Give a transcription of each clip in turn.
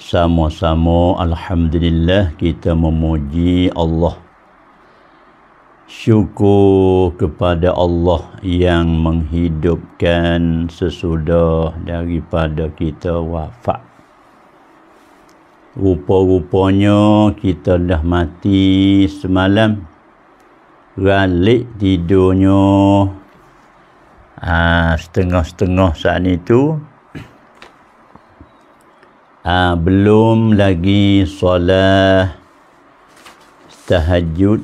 Sama-sama Alhamdulillah kita memuji Allah Syukur kepada Allah yang menghidupkan sesudah daripada kita wafat Rupa-rupanya kita dah mati semalam Ralik tidurnya ah, setengah-setengah saat itu uh, belum lagi solat tahajud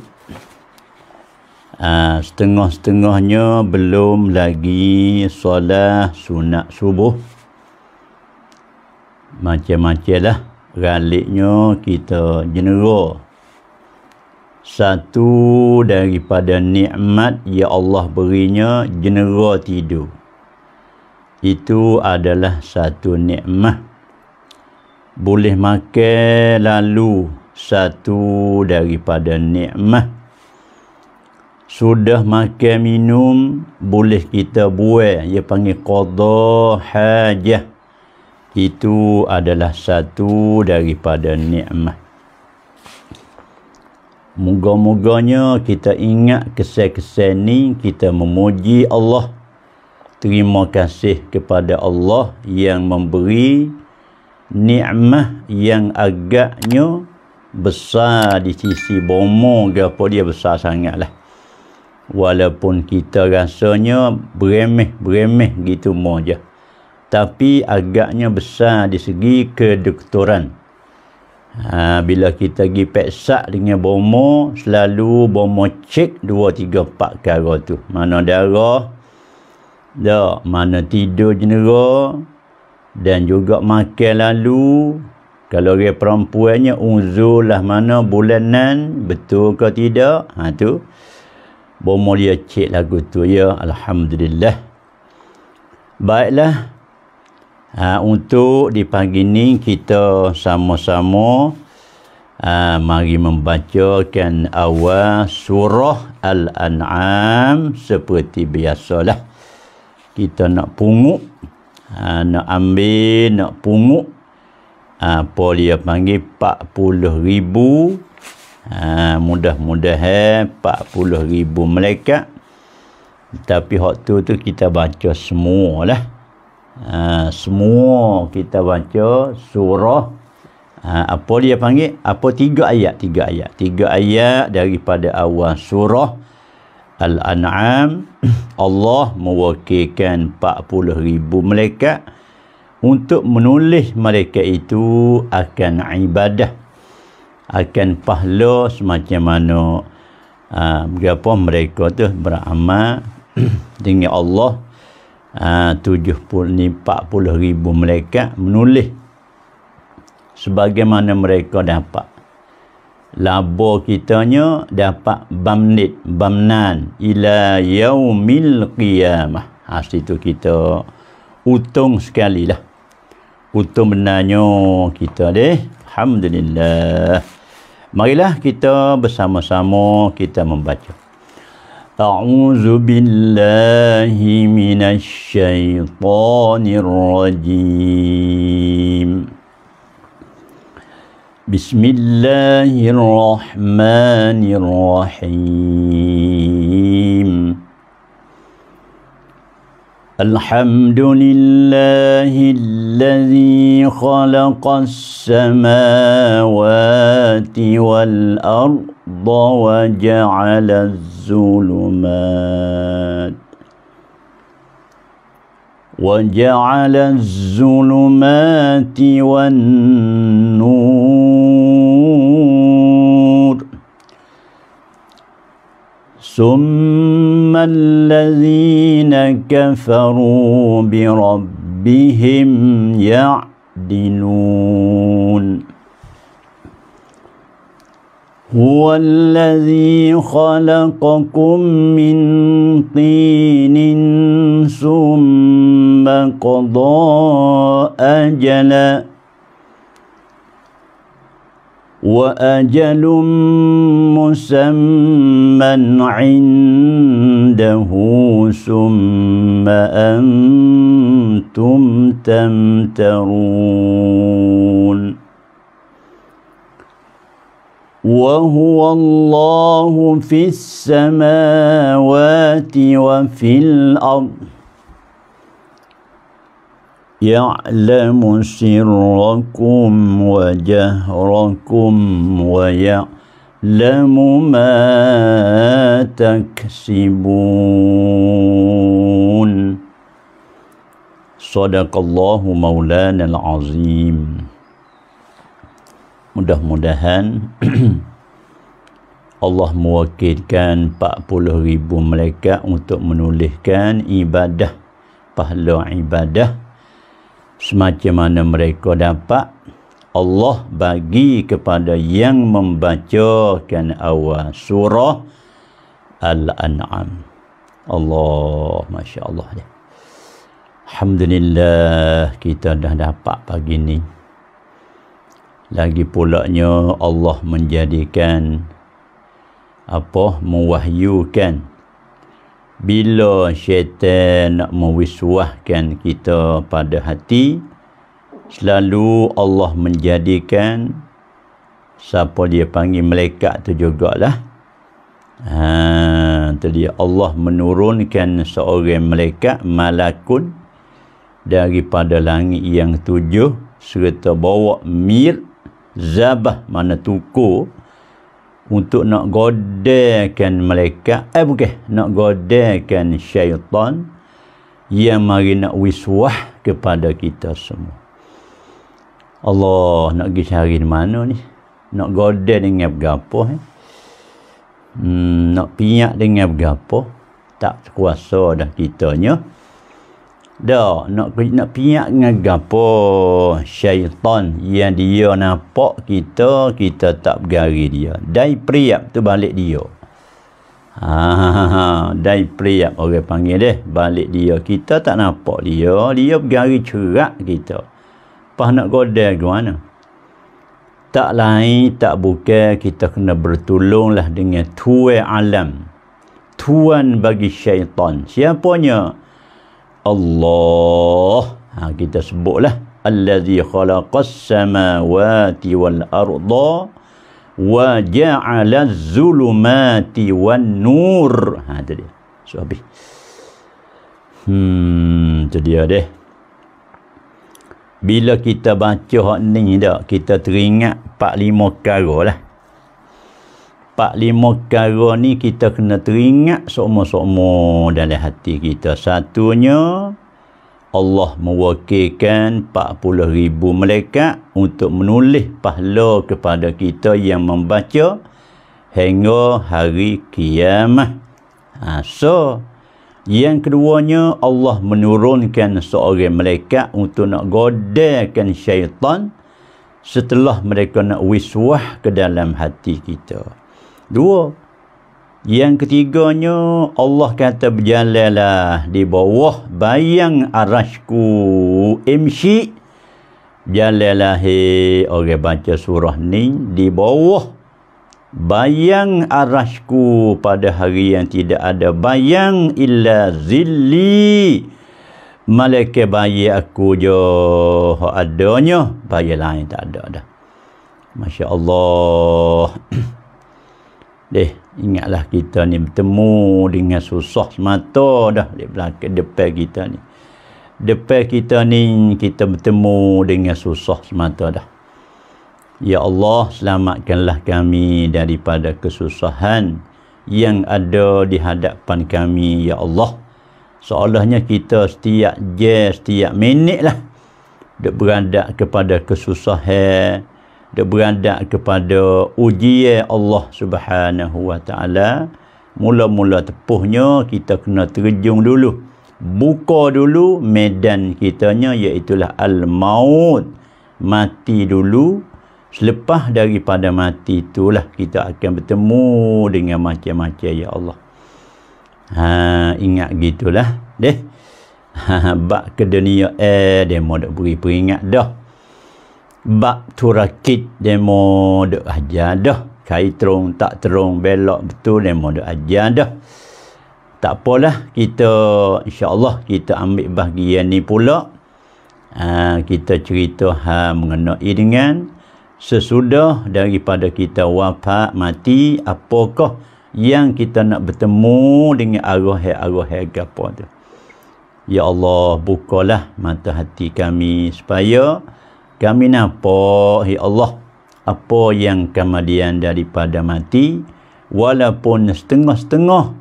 uh, setengah-setengahnya belum lagi solat sunat subuh macam-macam lah galiknya kita general satu daripada nikmat ya Allah berinya general tidur itu adalah satu nikmat boleh makan lalu satu daripada nikmat sudah makan minum boleh kita buat ia panggil qada hajah itu adalah satu daripada nikmat Moga-moganya kita ingat kesan-kesan ni kita memuji Allah. Terima kasih kepada Allah yang memberi nikmah yang agaknya besar di sisi bomo gapo dia besar sangatlah walaupun kita rasanya beremeh-beremeh gitu moja, tapi agaknya besar di segi kedoktoran ha, bila kita pergi peksak dengan bomo selalu bomo cek 2, 3, 4 perkara tu mana darah dah mana tidur jenera dan juga makan lalu kalau dia perempuannya uzur lah mana bulanan betul ke tidak ha tu bomol cek lagu tu ya Alhamdulillah baiklah ha, untuk di pagi ini kita sama-sama ha, mari membacakan awal surah Al-An'am seperti biasalah kita nak punguk ha, nak ambil nak punguk apa ah, dia panggil puluh ribu ha, mudah-mudahan puluh ribu malaikat tapi waktu tu kita baca semua lah ha, semua kita baca surah ha, apa dia panggil apa tiga ayat tiga ayat tiga ayat daripada awal surah Al-An'am Allah mewakilkan ribu malaikat untuk menulis mereka itu akan ibadah akan pahlaw semacam mana aa, ah, berapa mereka itu beramal dengan Allah ah, tujuh puluh ni ribu mereka menulis sebagaimana mereka dapat labo kitanya dapat bamnit bamnan ila yaumil qiyamah ha situ kita untung sekali lah untung benarnya kita deh alhamdulillah marilah kita bersama-sama kita membaca a'udzu billahi minasy syaithanir rajim بسم الله الرحمن الرحيم الحمد لله الذي خلق السماوات والأرض وجعل الظلمات وجعل الظلمات والنور ثم الذين كفروا بربهم يعدلون هو الذي خلقكم من طين ثم ثم قضى أجلا وأجل مسمى عنده ثم أنتم تمترون وهو الله في السماوات وفي الأرض يعلم سركم وجهركم ويعلم ما تكسبون صدق الله مولانا العظيم Mudah-mudahan Allah mewakilkan 40,000 mereka untuk menuliskan ibadah, pahala ibadah semacam mana mereka dapat Allah bagi kepada yang membacakan awal surah Al-An'am Allah Masya Allah Alhamdulillah kita dah dapat pagi ni lagi pulaknya Allah menjadikan apa mewahyukan bila syaitan nak mewiswahkan kita pada hati selalu Allah menjadikan siapa dia panggil malaikat tu jugalah ha tadi Allah menurunkan seorang malaikat malakun daripada langit yang tujuh serta bawa mir zabah mana tukur untuk nak godakan malaikat eh bukan nak godakan syaitan yang mari nak wiswah kepada kita semua Allah nak pergi cari di mana ni nak goda dengan bergapa eh? hmm, nak piak dengan bergapa tak kuasa dah kitanya dah nak nak piak dengan gapo syaitan yang dia nampak kita kita tak bergari dia dai priap tu balik dia ha dai priap orang panggil deh balik dia kita tak nampak dia dia bergari cerak kita pas nak godel ke mana tak lain tak buka kita kena bertolonglah dengan tuan alam tuan bagi syaitan siapanya Allah. Ha, kita sebutlah. Allazi khalaqas samawati wal arda wa ja'ala zulumati wan nur. Ha, itu dia. So, habis. Hmm, itu dia deh. Bila kita baca hak ni dak, kita teringat 4 5 perkara lah empat lima perkara ni kita kena teringat semua semua dalam hati kita. Satunya Allah mewakilkan puluh ribu mereka untuk menulis pahala kepada kita yang membaca hingga hari kiamat. Ha, so, yang keduanya Allah menurunkan seorang mereka untuk nak godakan syaitan setelah mereka nak wiswah ke dalam hati Kita. Dua. Yang ketiganya Allah kata berjalanlah di bawah bayang arashku, arasku imsi he, orang baca surah ni di bawah bayang arashku pada hari yang tidak ada bayang illa zilli malaikat bayi aku je adanya bayi lain tak ada dah masya-Allah Deh, ingatlah kita ni bertemu dengan susah semata dah di belakang depan kita ni. Depan kita ni kita bertemu dengan susah semata dah. Ya Allah, selamatkanlah kami daripada kesusahan yang ada di hadapan kami, Ya Allah. Seolahnya kita setiap jam, setiap minit lah. berada kepada kesusahan beradak kepada ujian Allah Subhanahu Wa Taala. Mula-mula tepuhnya kita kena terjun dulu. Buka dulu medan kitanya iaitu al-maut. Mati dulu. Selepas daripada mati itulah kita akan bertemu dengan macam-macam ya Allah. Ha, ingat gitulah deh. Ha, bak ke dunia eh dia mau nak beri peringat dah. Bak tu rakit demo de aja dah kai terung tak terung belok betul demo de aja dah tak apalah kita insyaallah kita ambil bahagian ni pula ha, kita cerita ha, mengenai dengan sesudah daripada kita wafat mati apakah yang kita nak bertemu dengan arwah-arwah gapo tu ya Allah bukalah mata hati kami supaya kami napa hi Allah apa yang kemudian daripada mati walaupun setengah-setengah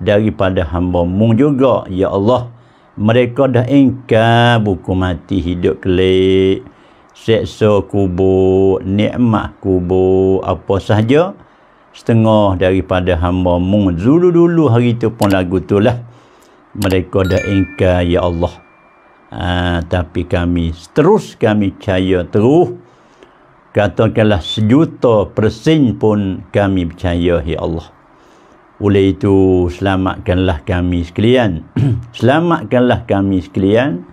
daripada hamba mu juga ya Allah mereka dah ingkar buku mati hidup kelik seksa kubur nikmat kubur apa sahaja setengah daripada hamba mu dulu-dulu hari tu pun lagu tu lah. mereka dah ingkar ya Allah Ha, tapi kami terus kami percaya terus katakanlah sejuta persen pun kami percaya ya Allah oleh itu selamatkanlah kami sekalian selamatkanlah kami sekalian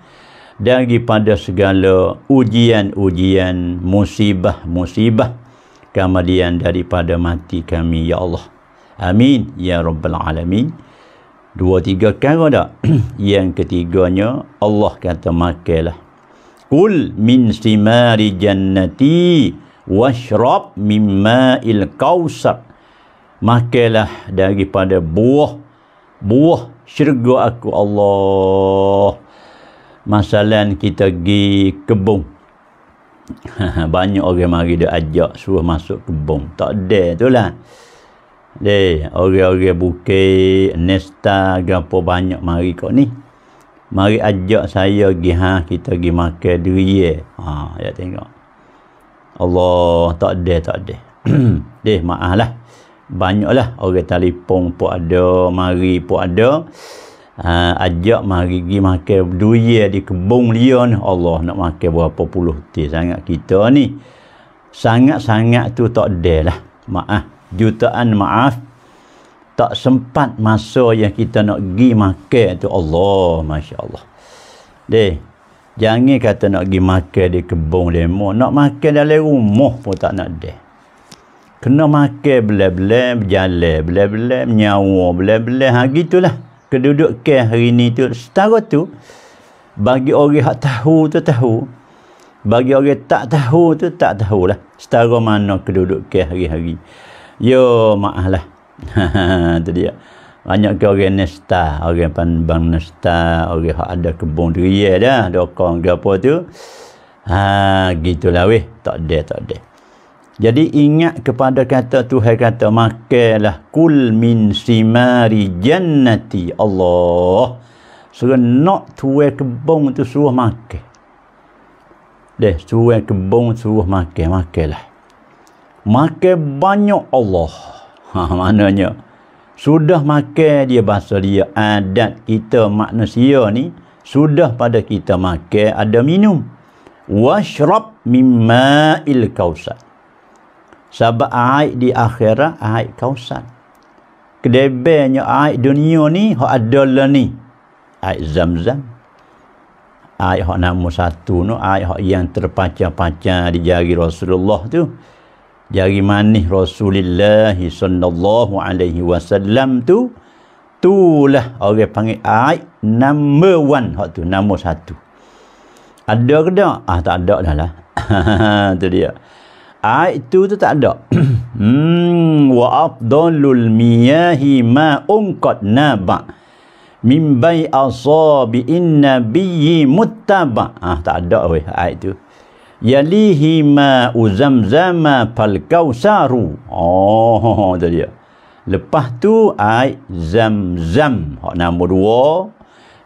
daripada segala ujian-ujian musibah-musibah kemudian daripada mati kami ya Allah amin ya rabbal alamin dua tiga perkara dak yang ketiganya Allah kata makailah kul min simari jannati washrab mimma il kausar makailah daripada buah buah syurga aku Allah masalah kita pergi kebun banyak orang mari dia ajak suruh masuk kebun tak ada tu lah Deh, orang-orang bukit, nesta, gapo banyak mari kok ni. Mari ajak saya pergi ha, kita pergi makan diri. Eh. Ha, ya tengok. Allah, tak ada, tak ada. Deh, maaf lah. banyak lah orang telefon pun ada, mari pun ada. Ha, ajak mari pergi makan duit eh, di kebun dia ni. Allah nak makan berapa puluh tis sangat kita ni. Sangat-sangat tu tak ada lah. Maaf jutaan maaf tak sempat masa yang kita nak pergi makan tu Allah Masya Allah deh jangan kata nak pergi makan di kebun lemo nak makan dalam rumah pun tak nak deh kena makan bela-bela berjalan bela-bela menyawa bela-bela ha gitulah keduduk ke hari ni tu setara tu bagi orang yang tahu tu tahu bagi orang yang tak tahu tu tak tahulah setara mana keduduk ke hari-hari yo maaf lah tu dia banyak ke orang nesta orang pan nesta orang yang ada kebun diri ya dah dokong ke apa tu ha gitulah weh tak ada tak ada jadi ingat kepada kata Tuhan kata makailah kul min simari jannati Allah serenak tuai kebun tu suruh makan deh suruh kebun suruh makan makailah Maka banyak Allah. Ha, maknanya. Sudah maka dia bahasa dia. Adat kita manusia ni. Sudah pada kita maka ada minum. Washrab mimma il kausat. Sebab air di akhirat air kausat. Kedebenya air dunia ni. Hak ada lah ni. Air zam-zam. Air hak nama satu ni. Air hak yang terpacar-pacar di jari Rasulullah tu jari manis Rasulullah sallallahu alaihi wasallam tu tulah orang panggil aib number one hak tu nombor satu ada ke tak? ah tak ada dah lah tu dia aib tu tu tak ada hmm wa afdalul miyahi ma unqad naba min bai asabi in nabiyyi muttaba ah tak ada weh aib tu yalihi ma uzamzama fal kausaru oh, oh, oh tu dia lepas tu ai zamzam hak nombor dua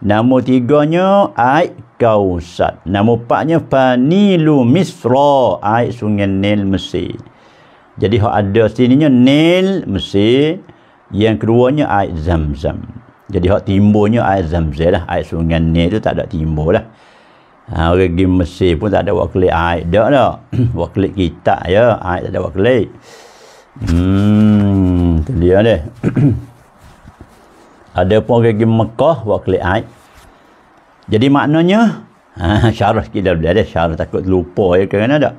nombor tiganya ai kausat nombor empatnya fanilu misra ai sungai nil mesir jadi hak ada sininya nil mesir yang kedua keduanya ai zamzam jadi hak timbunya ai zamzam lah ai sungai nil tu tak ada timbulah lah Ha, orang pergi Mesir pun tak ada waklik air. Tak ada. waklik kita ya. Air tak ada waklik. Hmm, dia ni. ada pun orang pergi Mekah waklik air. Jadi maknanya, ha, syarah kita dah ada. Syarah takut lupa ya. Kerana tak.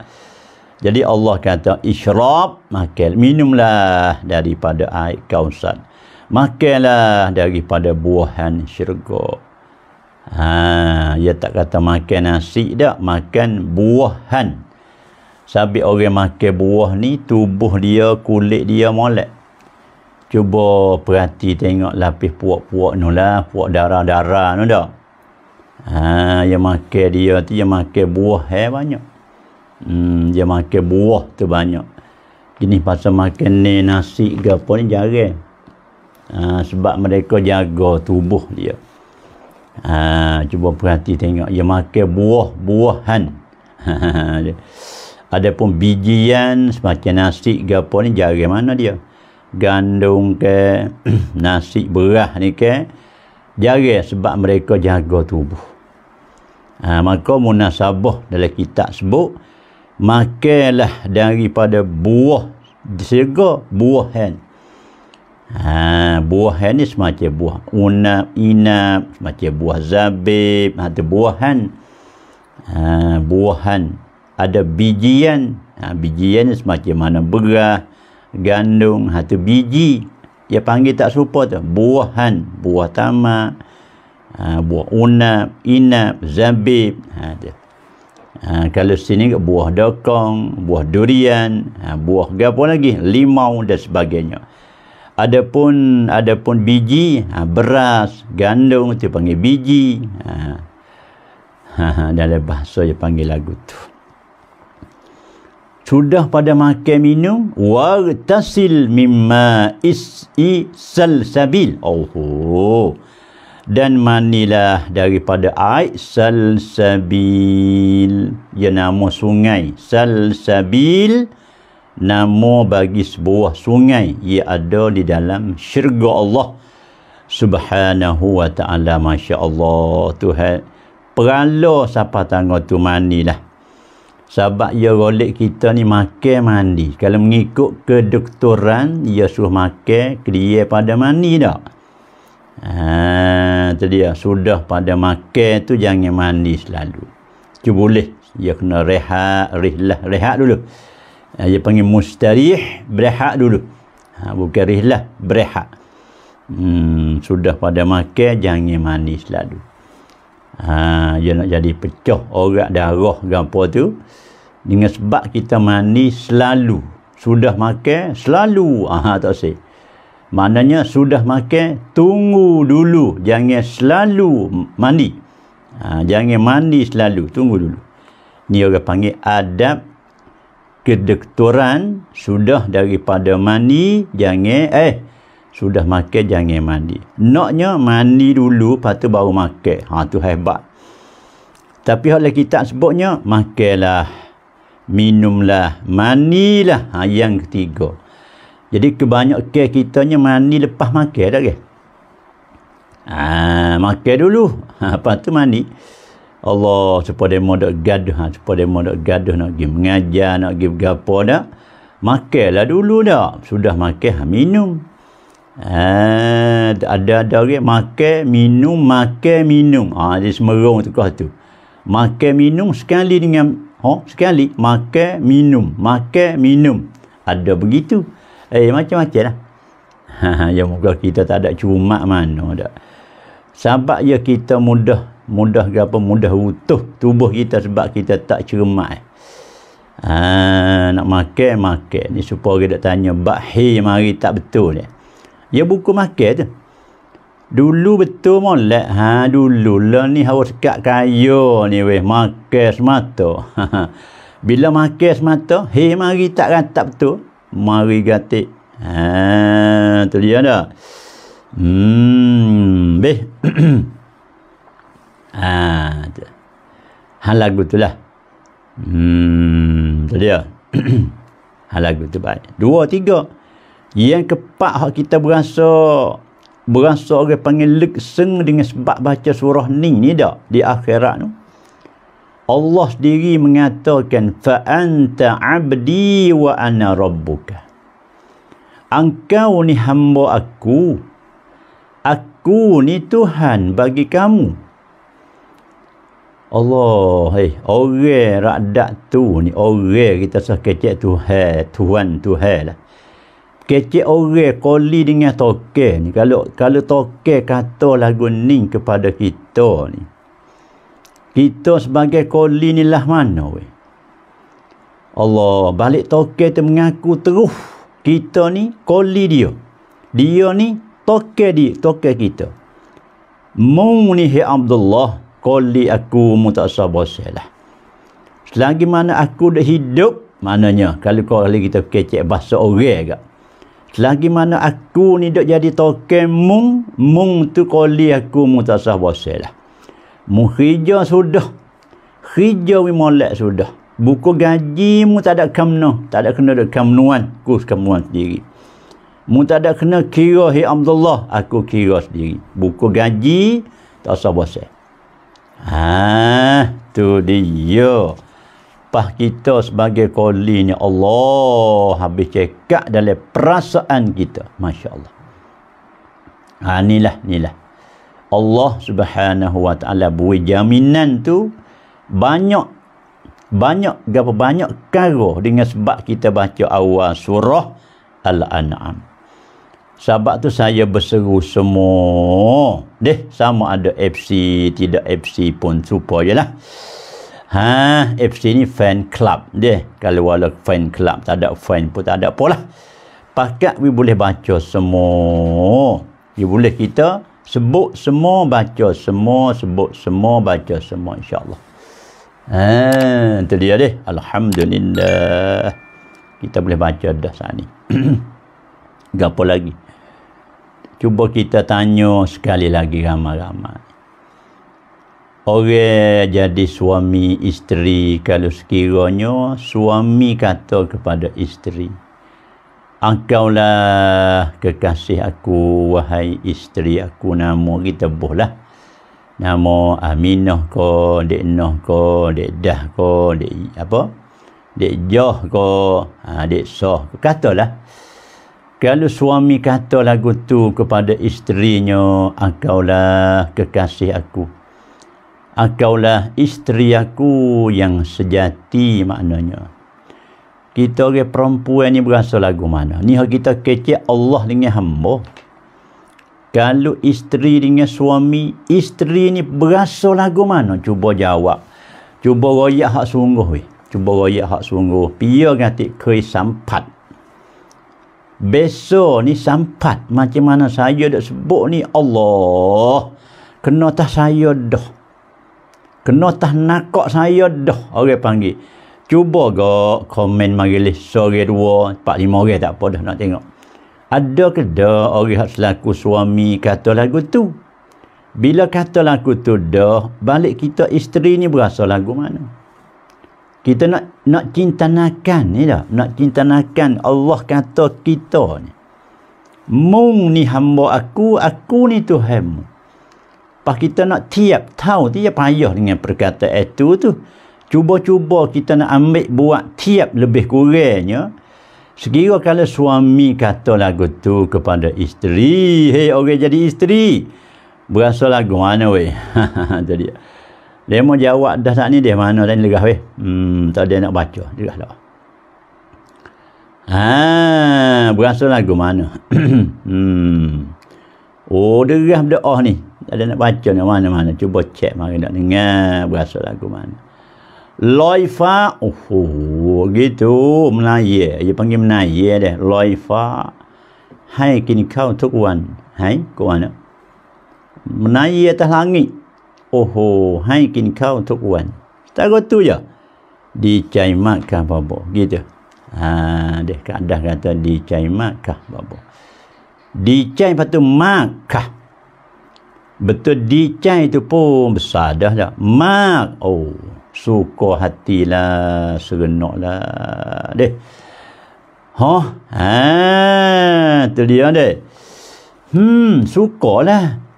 Jadi Allah kata, Israb, makan. Minumlah daripada air kawasan, Makanlah daripada buahan syurga. Ha, dia tak kata makan nasi dah, makan buahan. Sabit orang makan buah ni, tubuh dia, kulit dia molek. Cuba perhati tengok lapis puak-puak ni lah, puak darah-darah ni dah. Ha, dia makan dia tu, dia makan buah eh, banyak. Hmm, dia makan buah tu banyak. Jadi pasal makan ni nasi ke apa ni jarang. Ha, sebab mereka jaga tubuh dia. Ha, cuba perhati tengok ia makan buah-buahan ada pun bijian semacam nasi gapo ni jari mana dia gandum ke nasi berah ni ke jari sebab mereka jaga tubuh ha, maka munasabah dalam kitab sebut makanlah daripada buah segar buahan Ha, buah yang ni semacam buah unap, inap, semacam buah zabib, ada buahan. Ha, buahan. Ada bijian. Ha, bijian ni semacam mana berah, gandung ada ha, biji. Dia panggil tak serupa tu. Buahan. Buah tamak. Ha, buah unap, inap, zabib. Ha, dia. Ha, kalau sini buah dokong, buah durian, ha, buah apa lagi, limau dan sebagainya. Adapun adapun biji ha, beras, gandum itu panggil biji. Ha. Ha, ha, dalam bahasa dia panggil lagu tu. Sudah pada makan minum wartasil mimma isi sal sabil, Oh. Dan manilah daripada air sal sabil, Ya nama sungai sal sabil nama bagi sebuah sungai yang ada di dalam syurga Allah subhanahu wa ta'ala masya Allah Tuhan peralo siapa tangga tu lah. sebab ia ya rolik kita ni makan mandi kalau mengikut kedoktoran ia ya suruh makan kerja pada mandi tak Ah, ha, itu dia sudah pada makan tu jangan mandi selalu tu boleh ia ya kena rehat rehat, rehat dulu Ha, dia panggil mustarih berehat dulu ha, bukan rihlah berehat hmm, sudah pada makan jangan mandi selalu ha, dia nak jadi pecah orang darah gampang tu dengan sebab kita mandi selalu sudah makan selalu ha, tak sih maknanya sudah makan tunggu dulu jangan selalu mandi ha, jangan mandi selalu tunggu dulu ni orang panggil adab kedekturan sudah daripada mandi jangan eh sudah makan jangan mandi naknya mandi dulu lepas tu baru makan ha tu hebat tapi kalau kita sebutnya makanlah minumlah mandilah ha, yang ketiga jadi kebanyakan kitanya mandi lepas makan dah ke ha, makan dulu ha, lepas tu mandi Allah cepat demo nak gaduh ha cepat demo nak gaduh nak pergi mengajar nak pergi gapo dah makanlah dulu dah sudah makan ha, minum ha, ada ada orang okay? makan minum makan minum ha dia semerong tu kau tu makan minum sekali dengan ha sekali makan minum makan minum ada begitu eh macam-macam lah ha, ha, yang muka kita tak ada cuma mana tak sebab ya kita mudah mudah ke apa mudah utuh tubuh kita sebab kita tak cermat ha, nak makan makan ni supaya kita tanya bakhi mari tak betul ni ya buku makan tu dulu betul molek ha dulu lah ni harus sekat kayu ni weh makan semata bila makan semata hei mari tak rata betul mari gatik ha tu dia dah hmm beh Ha, ha lagu tu lah. Hmm, tu dia. ha lagu tu baik. Dua, tiga. Yang keempat hak kita berasa berasa orang panggil leksen dengan sebab baca surah ni ni dak di akhirat tu. Allah sendiri mengatakan fa anta abdi wa ana rabbuka. Engkau ni hamba aku. Aku ni Tuhan bagi kamu. Allah, hey, orang radak tu ni, orang kita sah kecek tu tuan tu lah. Kecek orang koli dengan toke ni. Kalau kalau toke kata lagu ni kepada kita ni. Kita sebagai koli ni lah mana weh. Allah, balik toke tu mengaku terus. Kita ni koli dia. Dia ni toke dia, toke kita. Mau ni hei Abdullah. Koli aku mu tak sabar lah. Selagi mana aku dah hidup, mananya, kalau kau kali kita kecek bahasa orang agak. Selagi mana aku ni dok jadi token mung, mung tu koli aku mu tak sabar lah. Mu hija sudah. Hija wi molek sudah. Buku gaji mu tak ada kamno, tak ada kena dok kamnuan, kus kamnuan sendiri. Mu tak ada kena kira hi Abdullah, aku kira sendiri. Buku gaji tak sabar Ha, tu dia. Pas kita sebagai kolinya Allah habis cekak dalam perasaan kita. Masya Allah. Ha, inilah, inilah. Allah subhanahu wa ta'ala beri jaminan tu banyak banyak berapa banyak karo dengan sebab kita baca awal surah Al-An'am. Sebab tu saya berseru semua. Deh, sama ada FC, tidak FC pun super je lah. Ha, FC ni fan club. Deh, kalau ada fan club, tak ada fan pun tak ada apa lah. Pakat we boleh baca semua. We boleh kita sebut semua, baca semua, sebut semua, baca semua insyaAllah. Ha, tu dia deh. Alhamdulillah. Kita boleh baca dah saat ni. Gapo lagi? cuba kita tanya sekali lagi ramai-ramai. Orang jadi suami isteri kalau sekiranya suami kata kepada isteri, Engkaulah kekasih aku, wahai isteri aku, nama kita bolehlah. Nama Aminah ko, Dek Noh ko, Dek Dah ko, Dek apa? Dek Joh ko, ha, Dek Soh. Katalah. Kalau suami kata lagu tu kepada isterinya, akaulah kekasih aku. Akaulah isteri aku yang sejati maknanya. Kita orang perempuan ni berasa lagu mana? Ni hak kita kecil Allah dengan hamba. Kalau isteri dengan suami, isteri ni berasa lagu mana? Cuba jawab. Cuba royak hak sungguh Cuba royak hak sungguh. nanti ngatik kerisampat besok ni sampat macam mana saya dah sebut ni Allah kena tah saya dah kena tah nakak saya dah orang okay, panggil cuba ke komen majlis sore dua empat lima orang tak apa dah nak tengok ada ke dah orang selaku suami kata lagu tu bila kata lagu tu dah balik kita isteri ni berasa lagu mana kita nak nak cintanakan ni dah nak cintanakan Allah kata kita ni mung ni hamba aku aku ni tu hamba. pas kita nak tiap tahu dia payah dengan perkata itu tu cuba-cuba kita nak ambil buat tiap lebih kurangnya sekira kalau suami kata lagu tu kepada isteri hei orang okay, jadi isteri berasa lagu mana weh jadi Dia mau jawab dah tak ni dia mana dan legah weh. Hmm, tak dia nak baca. Legah tak. Ha, berasa lagu mana? hmm. Oh, dia gerah berdoa ni. Tak ada nak baca ni mana-mana. Cuba cek mari nak dengar berasa lagu mana. Loifa. Oh, oh, oh gitu. Melaya. Dia panggil Melaya dia. Loifa. Hai, kini kau tu kuan. Hai, kuan. Menaya atas langit oho hai kin kau tok wan tak gotu ya dicai makkah babo gitu ha deh kadah kata dicai makkah babo dicai patu makkah betul dicai tu pun besar dah dah mak oh suka hatilah serenoklah deh ha ha tu dia deh hmm sukalah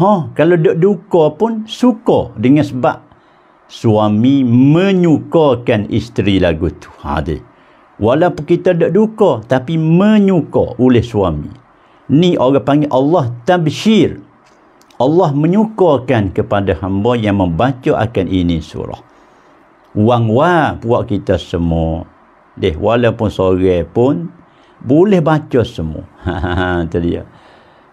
Ha, kalau duk duka pun suka dengan sebab suami menyukakan isteri lagu tu. Ha, dia. Walaupun kita duk duka tapi menyuka oleh suami. Ni orang panggil Allah tabshir. Allah menyukakan kepada hamba yang membaca akan ini surah. Wang wa buat kita semua. Deh, walaupun sore pun boleh baca semua. Ha, ha, ha, itu dia.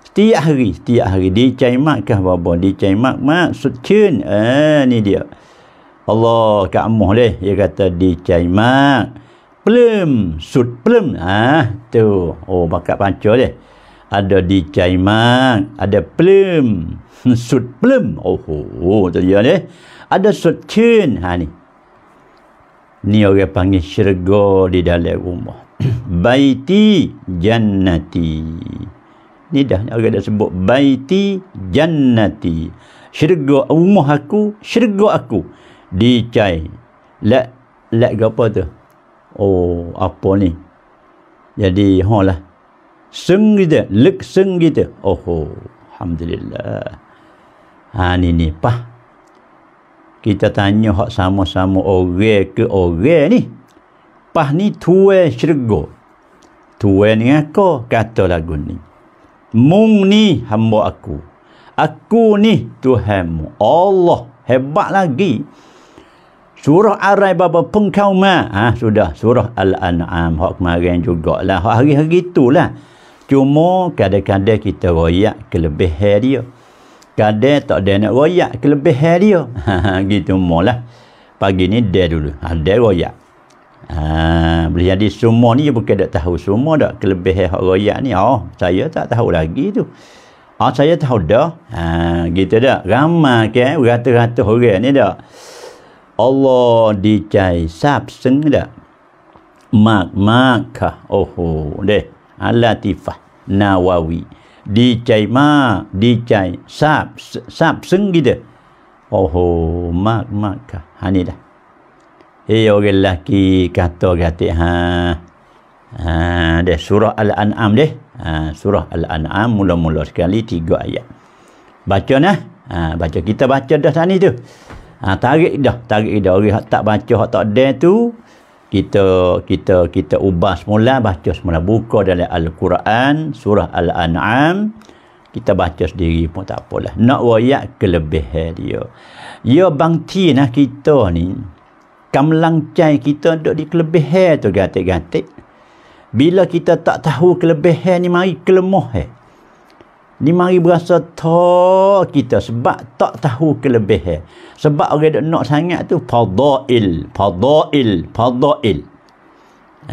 Setiap hari, setiap hari dicai mak kah babo, dicai mak mak sucin. Eh ha, ni dia. Allah kat amuh leh dia kata dicai mak. Plem, sud plem. Ah tu. Oh bakat pancor leh. Ada dicai mak, ada plem, sud plem. Oh ho, oh, tu dia leh. Ada sucin ha ni. Ni orang panggil syurga di dalam rumah. Baiti jannati ni dah orang dah sebut baiti jannati syurga rumah aku syurga aku dicai lek lek apa tu oh apa ni jadi ha lah seng gitu lek seng gitu oh alhamdulillah ha ni ni pa kita tanya hak sama-sama orang ke orang ni pah ni tuai syurga tuai ni aku kata lagu ni Mung ni hamba aku. Aku ni Tuhanmu. Allah hebat lagi. Surah Arai Baba Pengkauma. Ha, sudah. Surah Al-An'am. Hak kemarin lah. Hak hari-hari lah. Cuma kadang-kadang kita royak kelebihan dia. Kadang tak ada nak royak kelebihan dia. Ha, gitu mula. Pagi ni dia dulu. Ha, dia royak. Ha, boleh jadi semua ni bukan tak tahu semua dak kelebihan hak royak ni. Oh, saya tak tahu lagi tu. Oh, saya tahu dah. Ha, gitu dah. Ramai ke eh? rata-rata orang ni dah. Allah dicai sabseng dak. Mak mak maka. Oh, deh. Alatifah Nawawi. Dicai mak, dicai sab sabseng gitu. Oh, mak maka. Ha ni dah. Hei orang lelaki kata kata ha. Ha deh surah al-an'am deh. Ha surah al-an'am mula-mula sekali tiga ayat. Baca nah. Ha baca kita baca dah tadi tu. Ha tarik dah, tarik dah orang hak tak baca hak tak ada tu kita kita kita ubah semula baca semula buka dalam al-Quran surah al-an'am kita baca sendiri pun tak apalah nak wayak kelebihan dia ya bangti nah kita ni kamlang cai kita duduk di kelebihan tu gatik-gatik bila kita tak tahu kelebihan ni mari kelemah eh. ni mari berasa tak kita sebab tak tahu kelebihan sebab orang duduk nak sangat tu fadail fadail fadail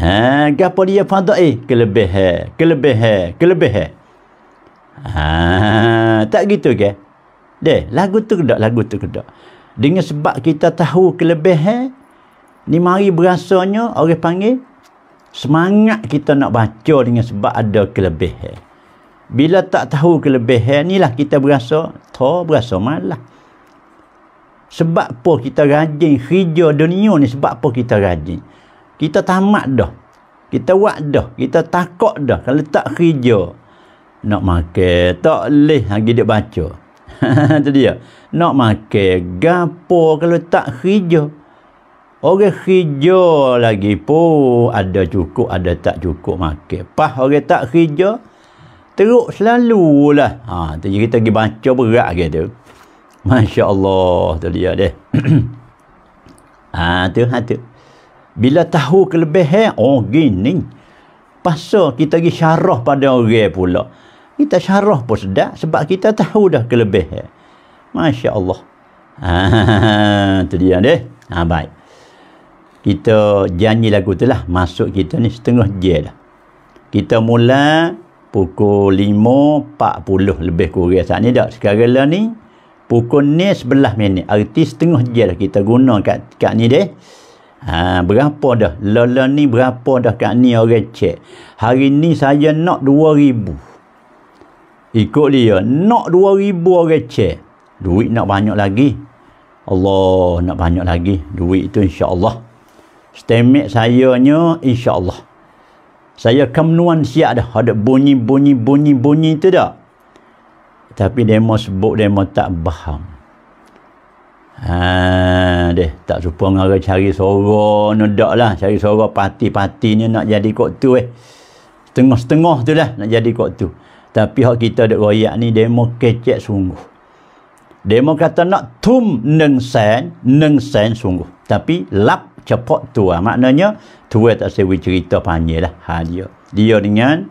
ha gapo dia fadail kelebihan kelebihan kelebihan ha tak gitu ke deh lagu tu kedak lagu tu kedak dengan sebab kita tahu kelebihan ni mari berasanya orang panggil semangat kita nak baca dengan sebab ada kelebihan bila tak tahu kelebihan ni lah kita berasa tak berasa malah sebab apa kita rajin hijau dunia ni sebab apa kita rajin kita tamat dah kita buat dah kita takut dah kalau tak hijau nak makan tak leh lagi dia baca itu dia nak makan gapo kalau tak hijau. Orang hijau lagi pun ada cukup, ada tak cukup makan. Pas orang tak hijau, teruk selalu lah. Ha, kita pergi baca berat ke tu. Masya Allah, tu dia deh. ha, tu, ha, tu. Bila tahu kelebihan, oh gini. Pasal kita pergi syarah pada orang pula. Kita syarah pun sedap sebab kita tahu dah kelebihan. Masya Allah. Ha, tu dia deh. Ha, baik kita janji lagu tu lah masuk kita ni setengah je lah. kita mula pukul 5.40 lebih kurang saat ni dah sekarang lah ni pukul ni sebelah minit arti setengah je lah kita guna kat, kat ni deh ha, berapa dah lala ni berapa dah kat ni orang cek hari ni saya nak 2000 ikut dia nak 2000 orang cek duit nak banyak lagi Allah nak banyak lagi duit tu insyaAllah Stemik saya nya insya-Allah. Saya kemnuan siap dah. Ada bunyi-bunyi-bunyi-bunyi tu dah. Tapi demo sebut demo tak faham. Ha, deh tak serupa dengan cari suara nedak lah cari suara parti-parti ni nak jadi kot tu eh setengah-setengah tu lah nak jadi kot tu tapi hak kita dek royak ni demo kecek sungguh demo kata nak tum neng sen neng sen sungguh tapi lap cepat tua. Lah. Maknanya, tua tak sewi cerita panjang lah. Ha, dia. dia dengan,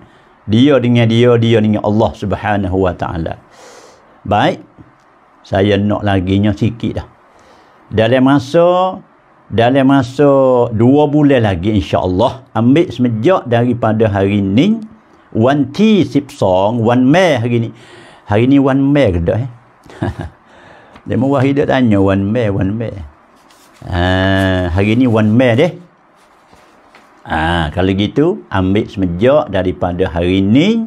dia dengan dia, dia dengan Allah subhanahu wa ta'ala. Baik, saya nak laginya sikit dah. Dalam masa, dalam masa dua bulan lagi insya insyaAllah, ambil semenjak daripada hari ni, Wan T sip song, Wan Mei hari ni. Hari ni Wan Mei ke dah eh? Dia mahu hidup tanya, Wan Mei, Wan Mei. Ha, hari ni one man deh. Ha, kalau gitu, ambil semenjak daripada hari ni.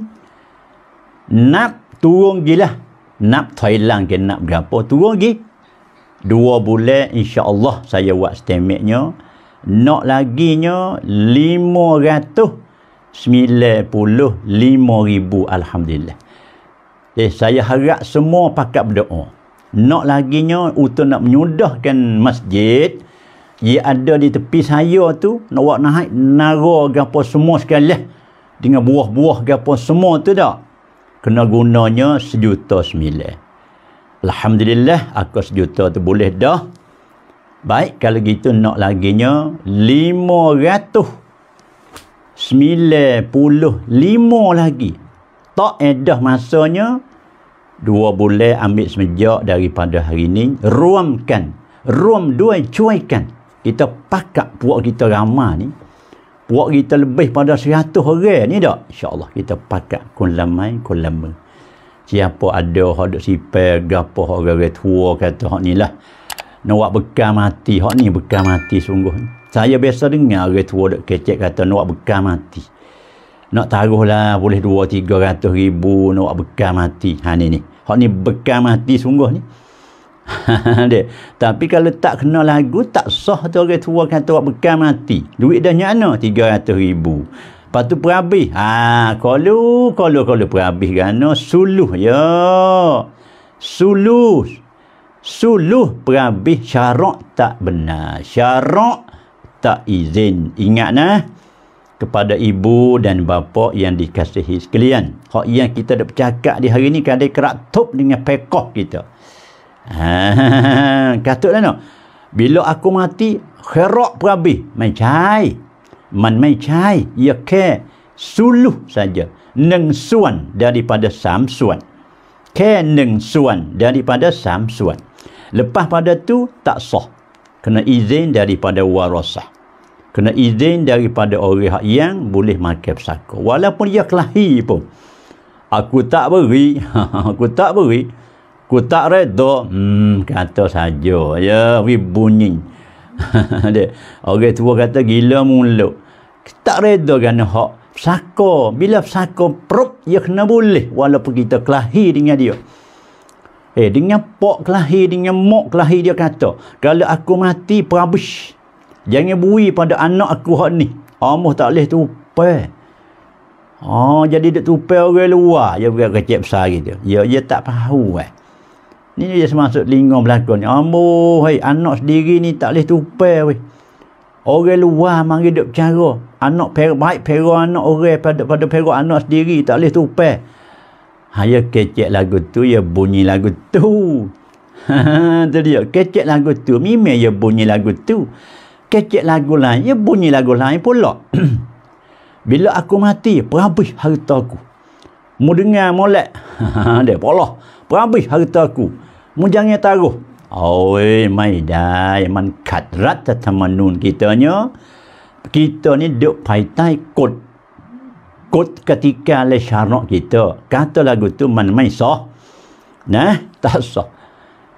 Nak turun gila. Nak Thailand ke nak berapa turun gi. Dua bulan insya Allah saya buat statementnya. Nak laginya lima ratus sembilan puluh lima ribu Alhamdulillah. Eh, saya harap semua pakat berdoa nak lagi laginya untuk nak menyudahkan masjid yang ada di tepi saya tu nak buat naik naro gapo semua sekali dengan buah-buah gapo semua tu dah kena gunanya sejuta sembilan Alhamdulillah aku sejuta tu boleh dah baik kalau gitu nak laginya lima ratus sembilan puluh lima lagi tak edah masanya dua bulan ambil semenjak daripada hari ini ruamkan ruam dua cuaikan kita pakat puak kita ramah ni puak kita lebih pada seratus orang ni tak insyaAllah kita pakat kun lamai kun lama siapa ada hak duk sipai gapo hak tua kata hak ni lah nak bekal mati hak ni bekal mati sungguh saya biasa dengar orang tua duk kecek kata nak bekal mati nak taruh lah boleh dua tiga ratus ribu nak buat bekal mati ha ni ni hak ni bekal mati sungguh ni dia. tapi kalau tak kena lagu tak sah tu orang tua kata buat bekal mati duit dah nyana tiga ratus ribu lepas tu perhabis ha kalau kalau kalau perhabis kerana suluh ya suluh suluh perhabis syarok tak benar syarok tak izin ingat nah kepada ibu dan bapa yang dikasihi sekalian. Hak yang kita dah bercakap di hari ni kadang kerap top dengan pekoh kita. Ah, Katuk lah no. Bila aku mati, kerok pun habis. Mencai. Man mencai. Ya ke. Suluh saja. Neng suan daripada sam suan. Ke neng suan daripada sam suan. Lepas pada tu, tak sah. Kena izin daripada warasah kena izin daripada orang yang boleh makan pesaka walaupun dia kelahi pun aku tak beri aku tak beri aku tak reda hmm, kata saja ya we bunyi dia orang tua kata gila mulut tak reda kerana hak pesaka bila pesaka perut dia kena boleh walaupun kita kelahi dengan dia eh dengan pok kelahi dengan mok kelahi dia kata kalau aku mati perabush Jangan bui pada anak aku hak ni. Amuh tak boleh tupai. Oh, jadi dia tupai orang luar. Dia bukan kecil besar gitu. Dia, ya, dia tak tahu eh. Ni dia semasuk lingkong belakang ni. Amuh, ah, hey, anak sendiri ni tak boleh tupai weh. Orang luar mari dia bercara. Anak per, baik perang anak orang pada pada perang anak sendiri tak boleh tupai. Ha, dia ya kecil lagu tu, dia ya bunyi lagu tu. Ha, ha, ha, tu dia. Kecil lagu tu. Mimik dia bunyi lagu tu. Ha, kecil lagu lain ia ya bunyi lagu lain pula bila aku mati perhabis harta aku mu dengar molek dia pula perhabis harta aku mu jangan taruh oi mai dai man kadrat tatamanun kitanya kita ni duk paitai kod kod ketika le syarak kita kata lagu tu man mai sah nah tak sah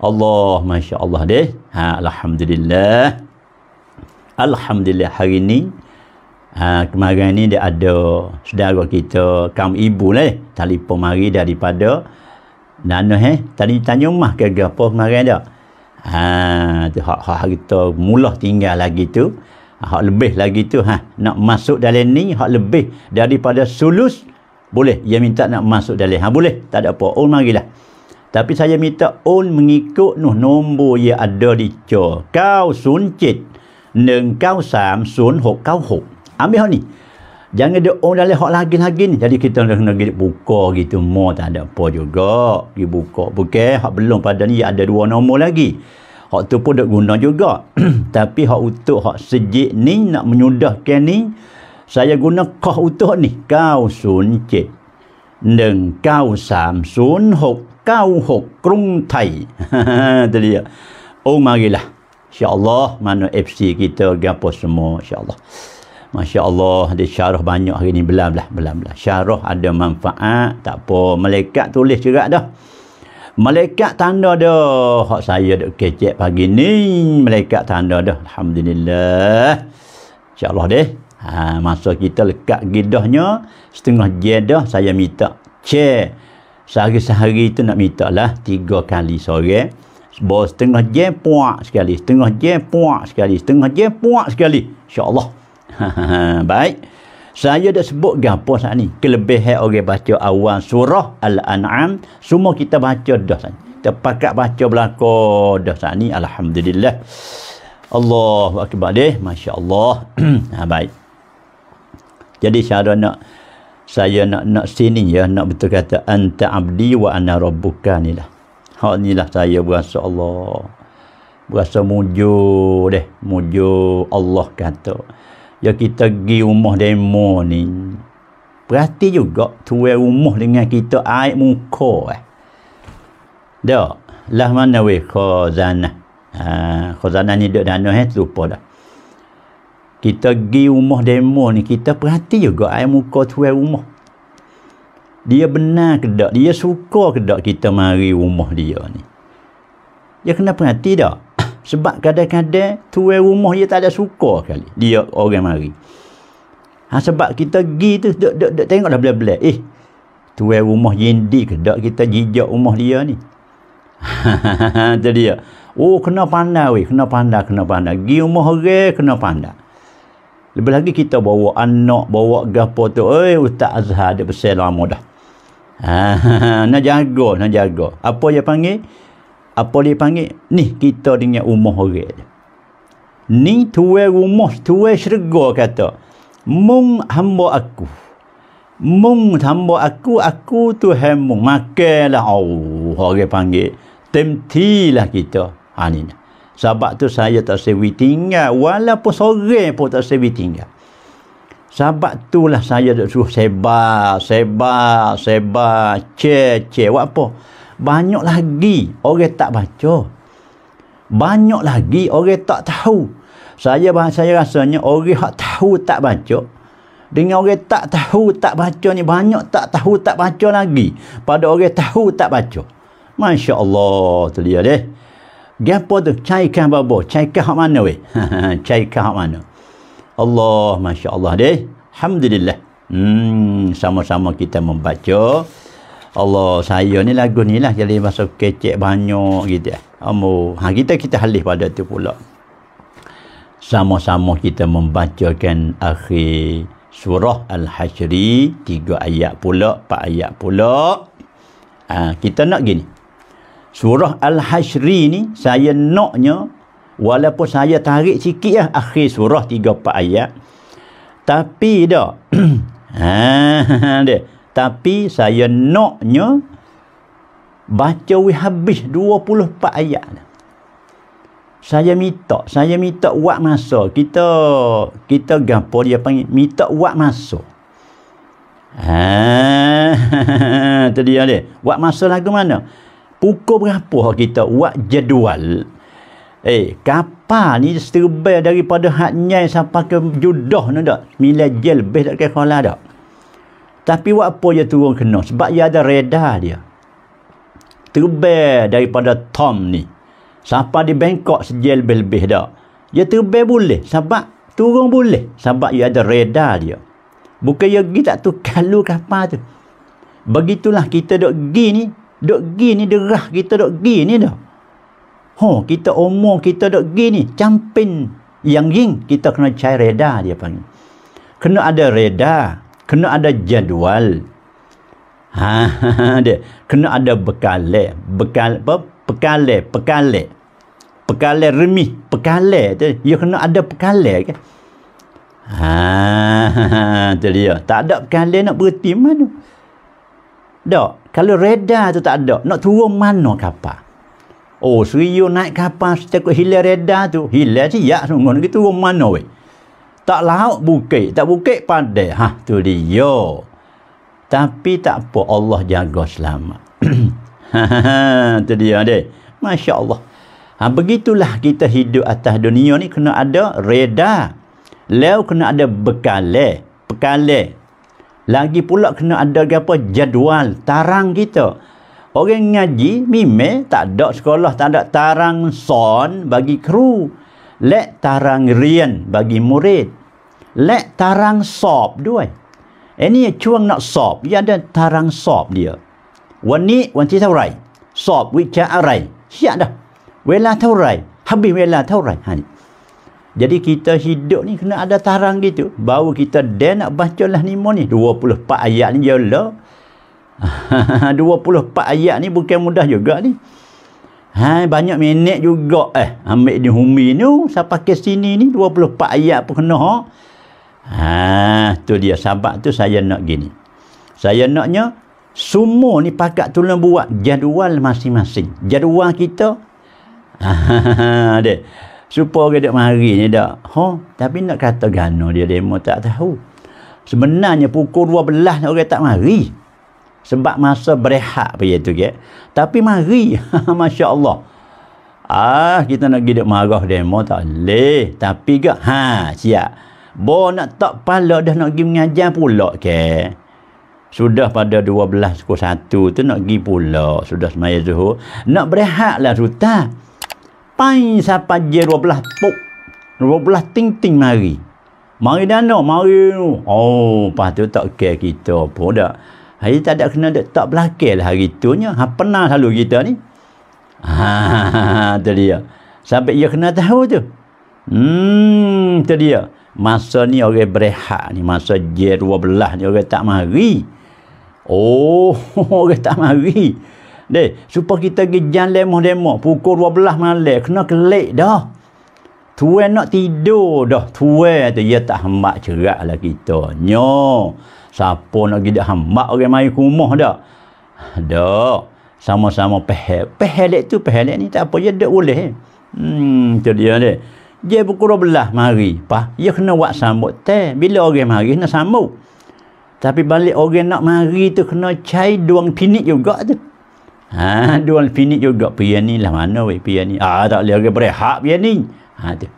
Allah masya Allah deh ha, alhamdulillah Alhamdulillah hari ni ha, kemarin ni dia ada saudara kita kaum ibu lah eh, telefon mari daripada nana eh tadi tanya mah ke apa kemarin dah ha tu hak hak kita mula tinggal lagi tu hak lebih lagi tu ha nak masuk dalam ni hak lebih daripada sulus boleh dia minta nak masuk dalam ha boleh tak ada apa oh marilah tapi saya minta on mengikut nombor yang ada di cor. Kau suncit 0315 1930696 ambil hok ni jangan dia orang dalam hok lagi-lagi ni jadi kita nak nak buka gitu mo tak ada apa juga buka bukan hok belum pada ni ada dua nombor lagi Hak tu pun dak guna juga tapi hak utuh hak sejik ni nak menyudahkan ni saya guna kah utuk ni kau suncit 1930696กรุงไทยเดี๋ยวโอ้มาเลยล่ะ InsyaAllah mana FC kita gapo semua insyaAllah MasyaAllah ada syarah banyak hari ni belam lah belam lah syarah ada manfaat tak apa malaikat tulis juga dah malaikat tanda dah hak saya dok kecek pagi ni malaikat tanda dah Alhamdulillah insyaAllah deh ha, masa kita lekat gedahnya setengah jedah saya minta cek sehari-sehari tu nak minta lah tiga kali sore bos setengah jam puak sekali setengah jam puak sekali setengah jam puak sekali insyaallah baik saya dah sebut gapo saat ni kelebihan orang baca awal surah al-an'am semua kita baca dah saat ni kita pakat baca belaka dah saat ni alhamdulillah Allah akbar deh masyaallah ha baik jadi saya nak saya nak nak sini ya nak betul kata anta abdi wa ana rabbuka nilah Hak ni lah saya berasa Allah. Berasa mujo deh. Mujo Allah kata. Ya kita pergi rumah demo ni. Berarti juga tuai rumah dengan kita air muka eh. Dah. Lah mana we khazana. Ha, khazana ni duduk dana eh. Lupa dah. Kita pergi rumah demo ni. Kita perhati juga air muka tuai rumah dia benar ke tak dia suka ke tak kita mari rumah dia ni dia kena perhati tak sebab kadang-kadang tuai rumah dia tak ada suka kali dia orang mari ha, sebab kita pergi tu duk, duk, duk, tengok dah bela bila eh tuai rumah jindi ke tak kita jijak rumah dia ni itu dia oh kena pandai weh kena pandai kena pandai pergi rumah orang kena pandai lebih lagi kita bawa anak, bawa gapo tu. Eh, Ustaz Azhar dia pesan lama dah. Ha, nak jaga, nak jaga. Apa dia panggil? Apa dia panggil? Ni, kita dengan rumah orang. Ni tuai rumah, tuai syurga kata. Mung hamba aku. Mung hamba aku, aku tu hamba. Makailah Allah, oh, orang panggil. Temtilah kita. Ha, ni dah. Sebab tu saya tak sewi tinggal. Walaupun sore pun tak sewi tinggal. Sebab tu lah saya dah suruh sebar, sebar, sebar, ce, ce. Buat apa? Banyak lagi orang tak baca. Banyak lagi orang tak tahu. Saya saya rasanya orang tak tahu tak baca. Dengan orang tak tahu tak baca ni banyak tak tahu tak baca lagi. Pada orang tahu tak baca. Masya Allah tu dia deh. Gapo tu? kah babo? Caikah hak mana weh? Caikah hak mana? Allah, Masya Allah deh. Alhamdulillah. Hmm, sama-sama kita membaca. Allah, saya ni lagu ni lah. Jadi masuk kecek banyak gitu. Eh. Amo, ha, kita kita halih pada tu pula. Sama-sama kita membacakan akhir surah al hasyri Tiga ayat pula, empat ayat pula. Ha, kita nak gini surah Al-Hashri ni saya naknya walaupun saya tarik sikit lah akhir surah tiga 4 ayat tapi dah ha, tapi saya naknya baca habis 24 ayat dah saya minta saya minta buat masa kita kita gapo dia panggil minta buat masa ha tadi ada buat masa lagu mana pukul berapa kita buat jadual eh kapal ni seterbel daripada hak nyai sampai ke judah ni tak mila jel lebih tak kira lah tak tapi buat apa dia turun kena sebab dia ada radar dia terbel daripada Tom ni siapa di Bangkok sejel lebih-lebih dah dia terbel boleh sebab turun boleh sebab dia ada radar dia bukan dia pergi tak tu kalu kapal tu begitulah kita duk pergi ni Dok gi ni derah kita dok gi ni dah. Ho, kita umur kita dok gi ni campin yang ging kita kena cari reda dia panggil. Kena ada reda, kena ada jadual. Ha, dia kena ada bekal, bekal apa? Bekal, bekal. Bekal remih, bekal tu. Ya kena ada bekal kan. Ha, tu dia. Tak ada bekal nak berhenti mana? Tak. Kalau reda tu tak ada, nak turun mana kapal? Oh, seriu naik kapal setiap hilang reda tu. Hilang siap sungguh. Nak turun mana weh? Tak laut bukit. Tak bukit pada. Ha, tu dia. Tapi tak apa. Allah jaga selamat. ha, tu dia deh. Masya Allah. Ha, begitulah kita hidup atas dunia ni kena ada reda, Lalu kena ada bekal. Bekal. Lagi pula kena ada apa jadual tarang kita. Orang ngaji mime tak ada sekolah, tak ada tarang son bagi kru. Lek tarang rian bagi murid. Lek tarang sob duit. Ini cuang nak sob, dia ada tarang sob dia. Wani wanti taurai. Sob wicha arai. Siap dah. Wela taurai. Habis wela taurai. Hanya. Jadi kita hidup ni kena ada tarang gitu. Bau kita dan nak baca lah ni ni. 24 ayat ni jelah. 24 ayat ni bukan mudah juga ni. Hai banyak minit juga eh ambil di humi ni siapa ke sini ni 24 ayat pun kena. Ha? ha tu dia sebab tu saya nak gini. Saya naknya semua ni pakat tulen buat jadual masing-masing. Jadual kita ha dek. Supaya orang tak mari ni tak. Ha? Tapi nak kata gana dia demo tak tahu. Sebenarnya pukul dua ni orang tak mari. Sebab masa berehat pada itu. Ke. Tapi mari. Masya Allah. Ah, kita nak pergi marah demo tak boleh. Tapi ke? Ha, siap. Bo nak tak pala dah nak pergi mengajar pula ke. Sudah pada 12.01 tu nak pergi pula. Sudah semaya zuhur. Nak berehat lah sultan sampai sampai je belah pok belah ting ting mari mari dana mari tu oh patut tak kira kita apa dak hari tak ada kena dak tak belakang lah hari tu nya ha pernah selalu kita ni ha tu dia sampai ia kena tahu tu hmm tu dia masa ni orang berehat ni masa je 12 ni orang tak mari oh orang tak mari Dek, supaya kita pergi jalan lemah-lemah. Pukul 12 malam, kena kelek dah. Tua nak tidur dah. Tua tu, ya tak hambat cerak lah kita. Nyo, siapa nak kita hambat orang main kumah dah. Dah, sama-sama pehel. Pehel tu, pehel ni tak apa. Ya tak boleh. Hmm, tu dia dek. Dia pukul 12 mari. Pa, ya kena buat sambut teh. Bila orang mari, kena sambut. Tapi balik orang nak mari tu kena cair duang pinit juga tu. Ha, dua finit juga pian ni lah mana wei pian ni. Ah tak boleh lagi berehat pian ni. Ha tu.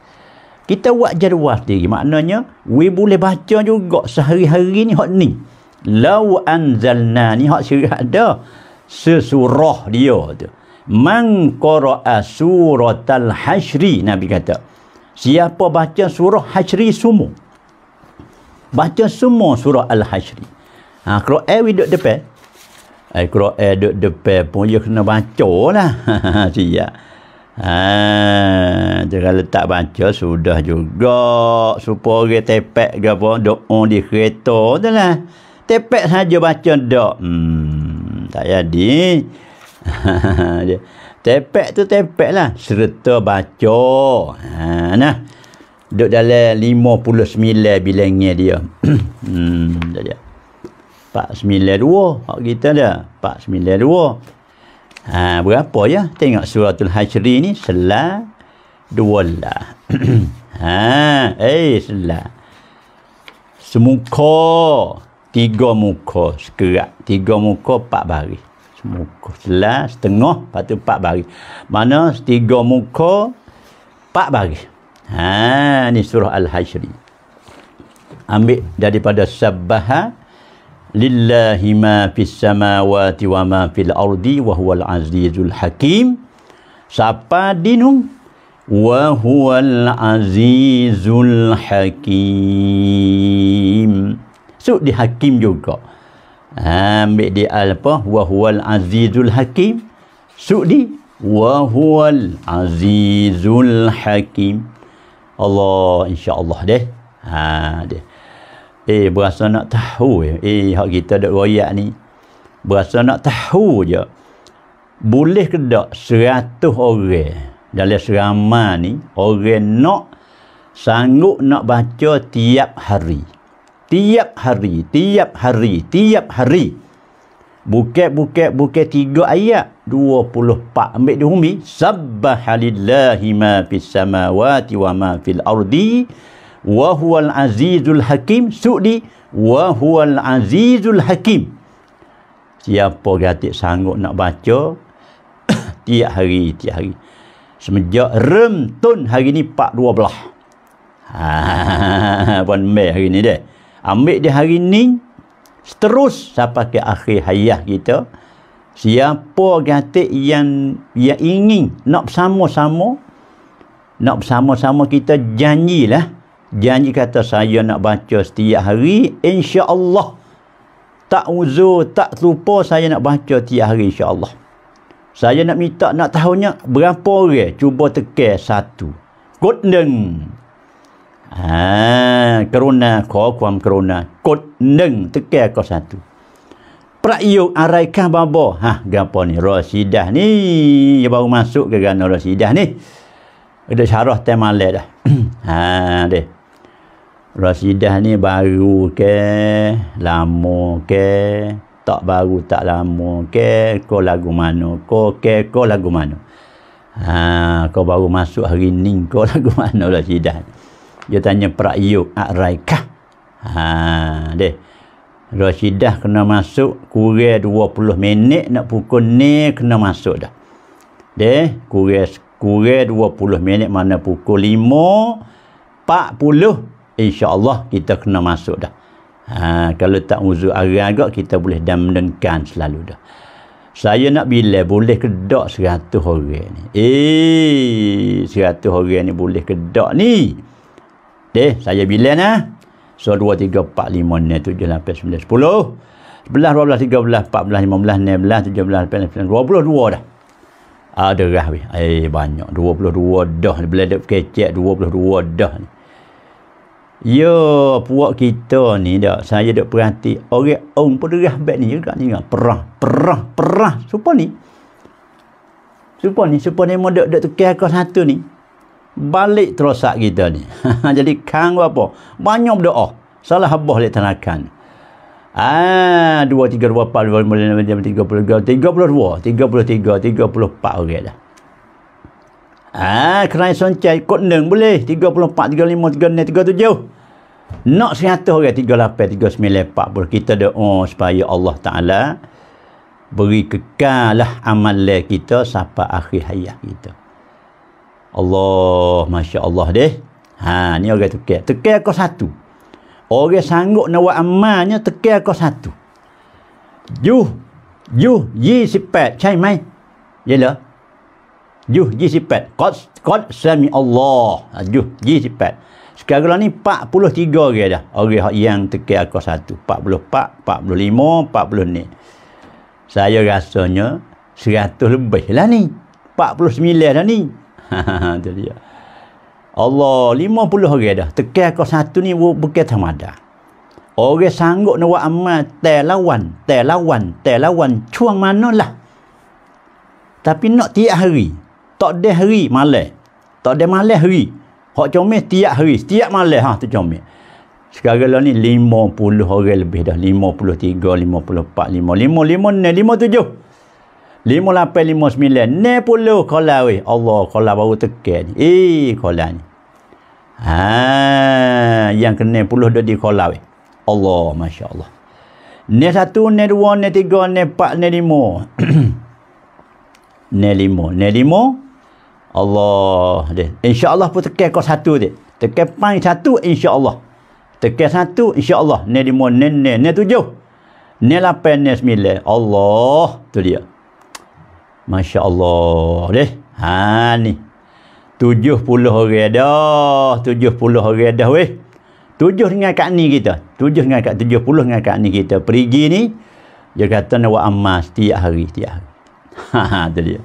Kita buat jadual sendiri. Maknanya we boleh baca juga sehari-hari ni hak ni. Law anzalna ni hak sirah ada sesurah dia tu. Man qara'a suratal hashri nabi kata. Siapa baca surah hashri semua. Baca semua surah al hashri, Ha kalau eh we duduk depan Al-Quran eh, eh, duk depan pun dia kena baca lah. Siap. Ya. Ah, ha, dia kalau tak baca sudah juga. Supaya orang tepek ke apa, doa di kereta tu lah. Tepek saja baca dok. Hmm, tak jadi. tepek tu tepek lah. Serta baca. Ha, nah. Duk dalam 59 bilangnya dia. hmm, tak jadi pak sembilan dua, hak kita dah 492 ha berapa ya tengok suratul hasyri ni selah dua lah ha eh selah semuka tiga muka sekerat tiga muka empat bari semuka selah setengah lepas tu empat bari mana tiga muka empat bari ha ni surah al hasyri ambil daripada sabbaha لله ما في السماوات وما في الأرض وهو العزيز الحكيم siapa dinung wa huwal azizul hakim so hakim juga ha, ambil di apa wa huwal azizul hakim so di wa huwal azizul hakim Allah insya Allah deh ha deh Eh, berasa nak tahu je. Eh. eh, hak kita ada royak ni. Berasa nak tahu je. Boleh ke tak seratus orang dalam serama ni, orang nak sanggup nak baca tiap hari. Tiap hari, tiap hari, tiap hari. Bukit, bukit, bukit tiga ayat. Dua puluh pak ambil di humi. fil ardi. Sabbahalillahi ma fis samawati wa ma fil ardi wa huwal azizul hakim su'di wa huwal azizul hakim siapa gatik sanggup nak baca tiap hari tiap hari semenjak remtun hari ni part 12 ha pun mai hari ni deh ambil di hari ni terus sampai ke akhir hayat kita siapa gatik yang yang ingin nak sama-sama nak sama-sama kita janjilah Janji kata saya nak baca setiap hari. InsyaAllah. Tak uzur, tak lupa saya nak baca setiap hari insyaAllah. Saya nak minta nak tahunya berapa orang. Cuba tekan satu. Kodeng. Ha, kerana kuam kerana kodeng tekan kau satu. Prayuk araikah babo. Ha, gapo ni? Rosidah ni. Ya baru masuk ke gana Rosidah ni. Ada syarah temalek dah. ha, deh. Rasidah ni baru ke, lama ke, tak baru tak lama ke, kau lagu mana, kau ke, kau lagu mana. Ha, kau baru masuk hari ni, kau lagu mana Rasidah. Dia tanya prakyuk, akraikah? Ha, deh. Rasidah kena masuk kurang 20 minit nak pukul ni kena masuk dah. Deh, kurang kurang 20 minit mana pukul 5 40 insyaAllah kita kena masuk dah ha, kalau tak uzur agak-agak kita boleh damdenkan selalu dah saya nak bila boleh kedok seratus orang ni eh seratus orang ni boleh kedok ni deh saya bila nah so 2 3 4 5 6 7 8 9 10 11 12 13 14 15 16 17 18 19 22 dah ada rah weh eh banyak 22 dah boleh dekat kecek 22 dah ni Ya, puak kita ni dak saya dak perhati orang orang pederah bet ni juga ni kan perah perah perah supa ni supa ni supa ni modak dak tukar ke satu ni balik terosak kita ni jadi kang apa banyak berdoa salah abah lek tanakan ah 2 3 2 4 2 5 6 7 8 9 10 11 12 33 33 34 orang dah Ah, ha, kerana soncai kot neng boleh 34, 35, 36, 37 nak 100 orang 38, 39, 40 kita doa supaya Allah Ta'ala beri kekalah amalan kita sampai akhir hayat kita Allah Masya Allah deh ha, ni orang tekel tekel kau satu orang sanggup nak buat amalnya tekel kau satu juh juh ye sifat cai mai yelah Juh 28. Qad qad sami Allah. Ha, juh 28. Sekarang ni 43 orang dah. Orang yang tekan aku satu. 44, 45, 40 ni. Saya rasanya 100 lebih lah ni. 49 dah ni. Ha dia. Allah 50 orang dah. Tekan aku satu ni bukan tamada. Orang sanggup nak buat amal terlawan, terlawan, terlawan. Cuang manalah. Tapi nak tiap hari tak deh hari malam. Tak deh malam hari. Hak comel tiap hari, tiap malam ha tu comel. Sekarang lah ni 50 orang lebih dah 53 54 55 55 57 58 59 60 kala weh Allah kala baru tekan ni eh kala ni ha yang kena puluh dah di kala weh Allah masya-Allah ni satu ni dua ni tiga ni empat ni lima ni lima ni lima Allah dia. InsyaAllah pun tekan kau satu dia. Tekan pang satu insyaAllah. Tekan satu insyaAllah. Ni lima, ni ni, ni tujuh. Ni lapan, ni sembilan. Allah. tu dia. Masya Allah. Dia. Ha ni. Tujuh puluh orang dah. Tujuh puluh orang dah weh. Tujuh dengan kat ni kita. Tujuh dengan kat tujuh puluh dengan kat ni kita. Perigi ni. Dia kata nak buat amal setiap hari. Setiap hari. Ha ha. dia.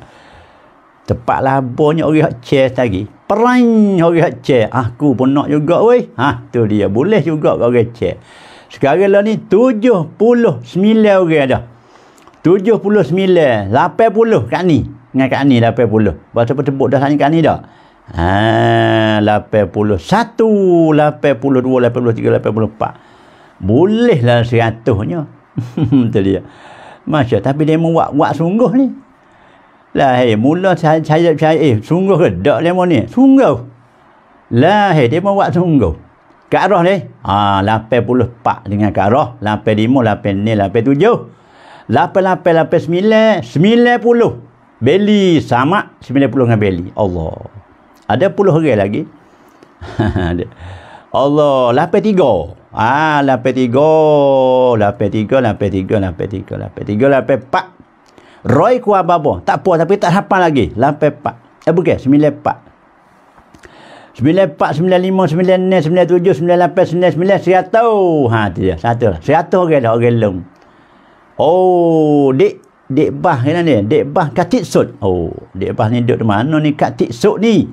Tepat labunya orang hak chair tadi. Perang orang hak chair. Aku pun nak juga weh. Ha, tu dia. Boleh juga orang chair. Sekarang lah ni 79 orang dah. 79. 80 kat ni. Dengan kat ni 80. Bahasa apa tebuk dah sana kat ni dah. Ha, 81, 82, 83, 84. Bolehlah 100 nya. tu dia. Masya, tapi dia membuat buat sungguh ni lah hei mula saya saya saya eh sungguh ke dak lemo ni sungguh lah hei dia mau buat sungguh ke arah ni ha pak dengan ke arah 85 lapan ni lapan sembilan, sembilan puluh beli sama sembilan puluh dengan beli Allah ada puluh orang lagi Allah lapan tiga, ah 83 tiga, 83 tiga, 83 tiga, 84 tiga, 84 tiga, 84 84 Roy ku apa-apa. Tak apa tapi tak hafal lagi. Lampai 4. Eh bukan, 94. 94 95 96 97 sembilan 99 100 ha tu dia, satu lah Satu orang lah, orang long Oh, dek Dek bah, kena ni Dek bah katik sud Oh, dek bah ni duduk di mana ni katik sud ni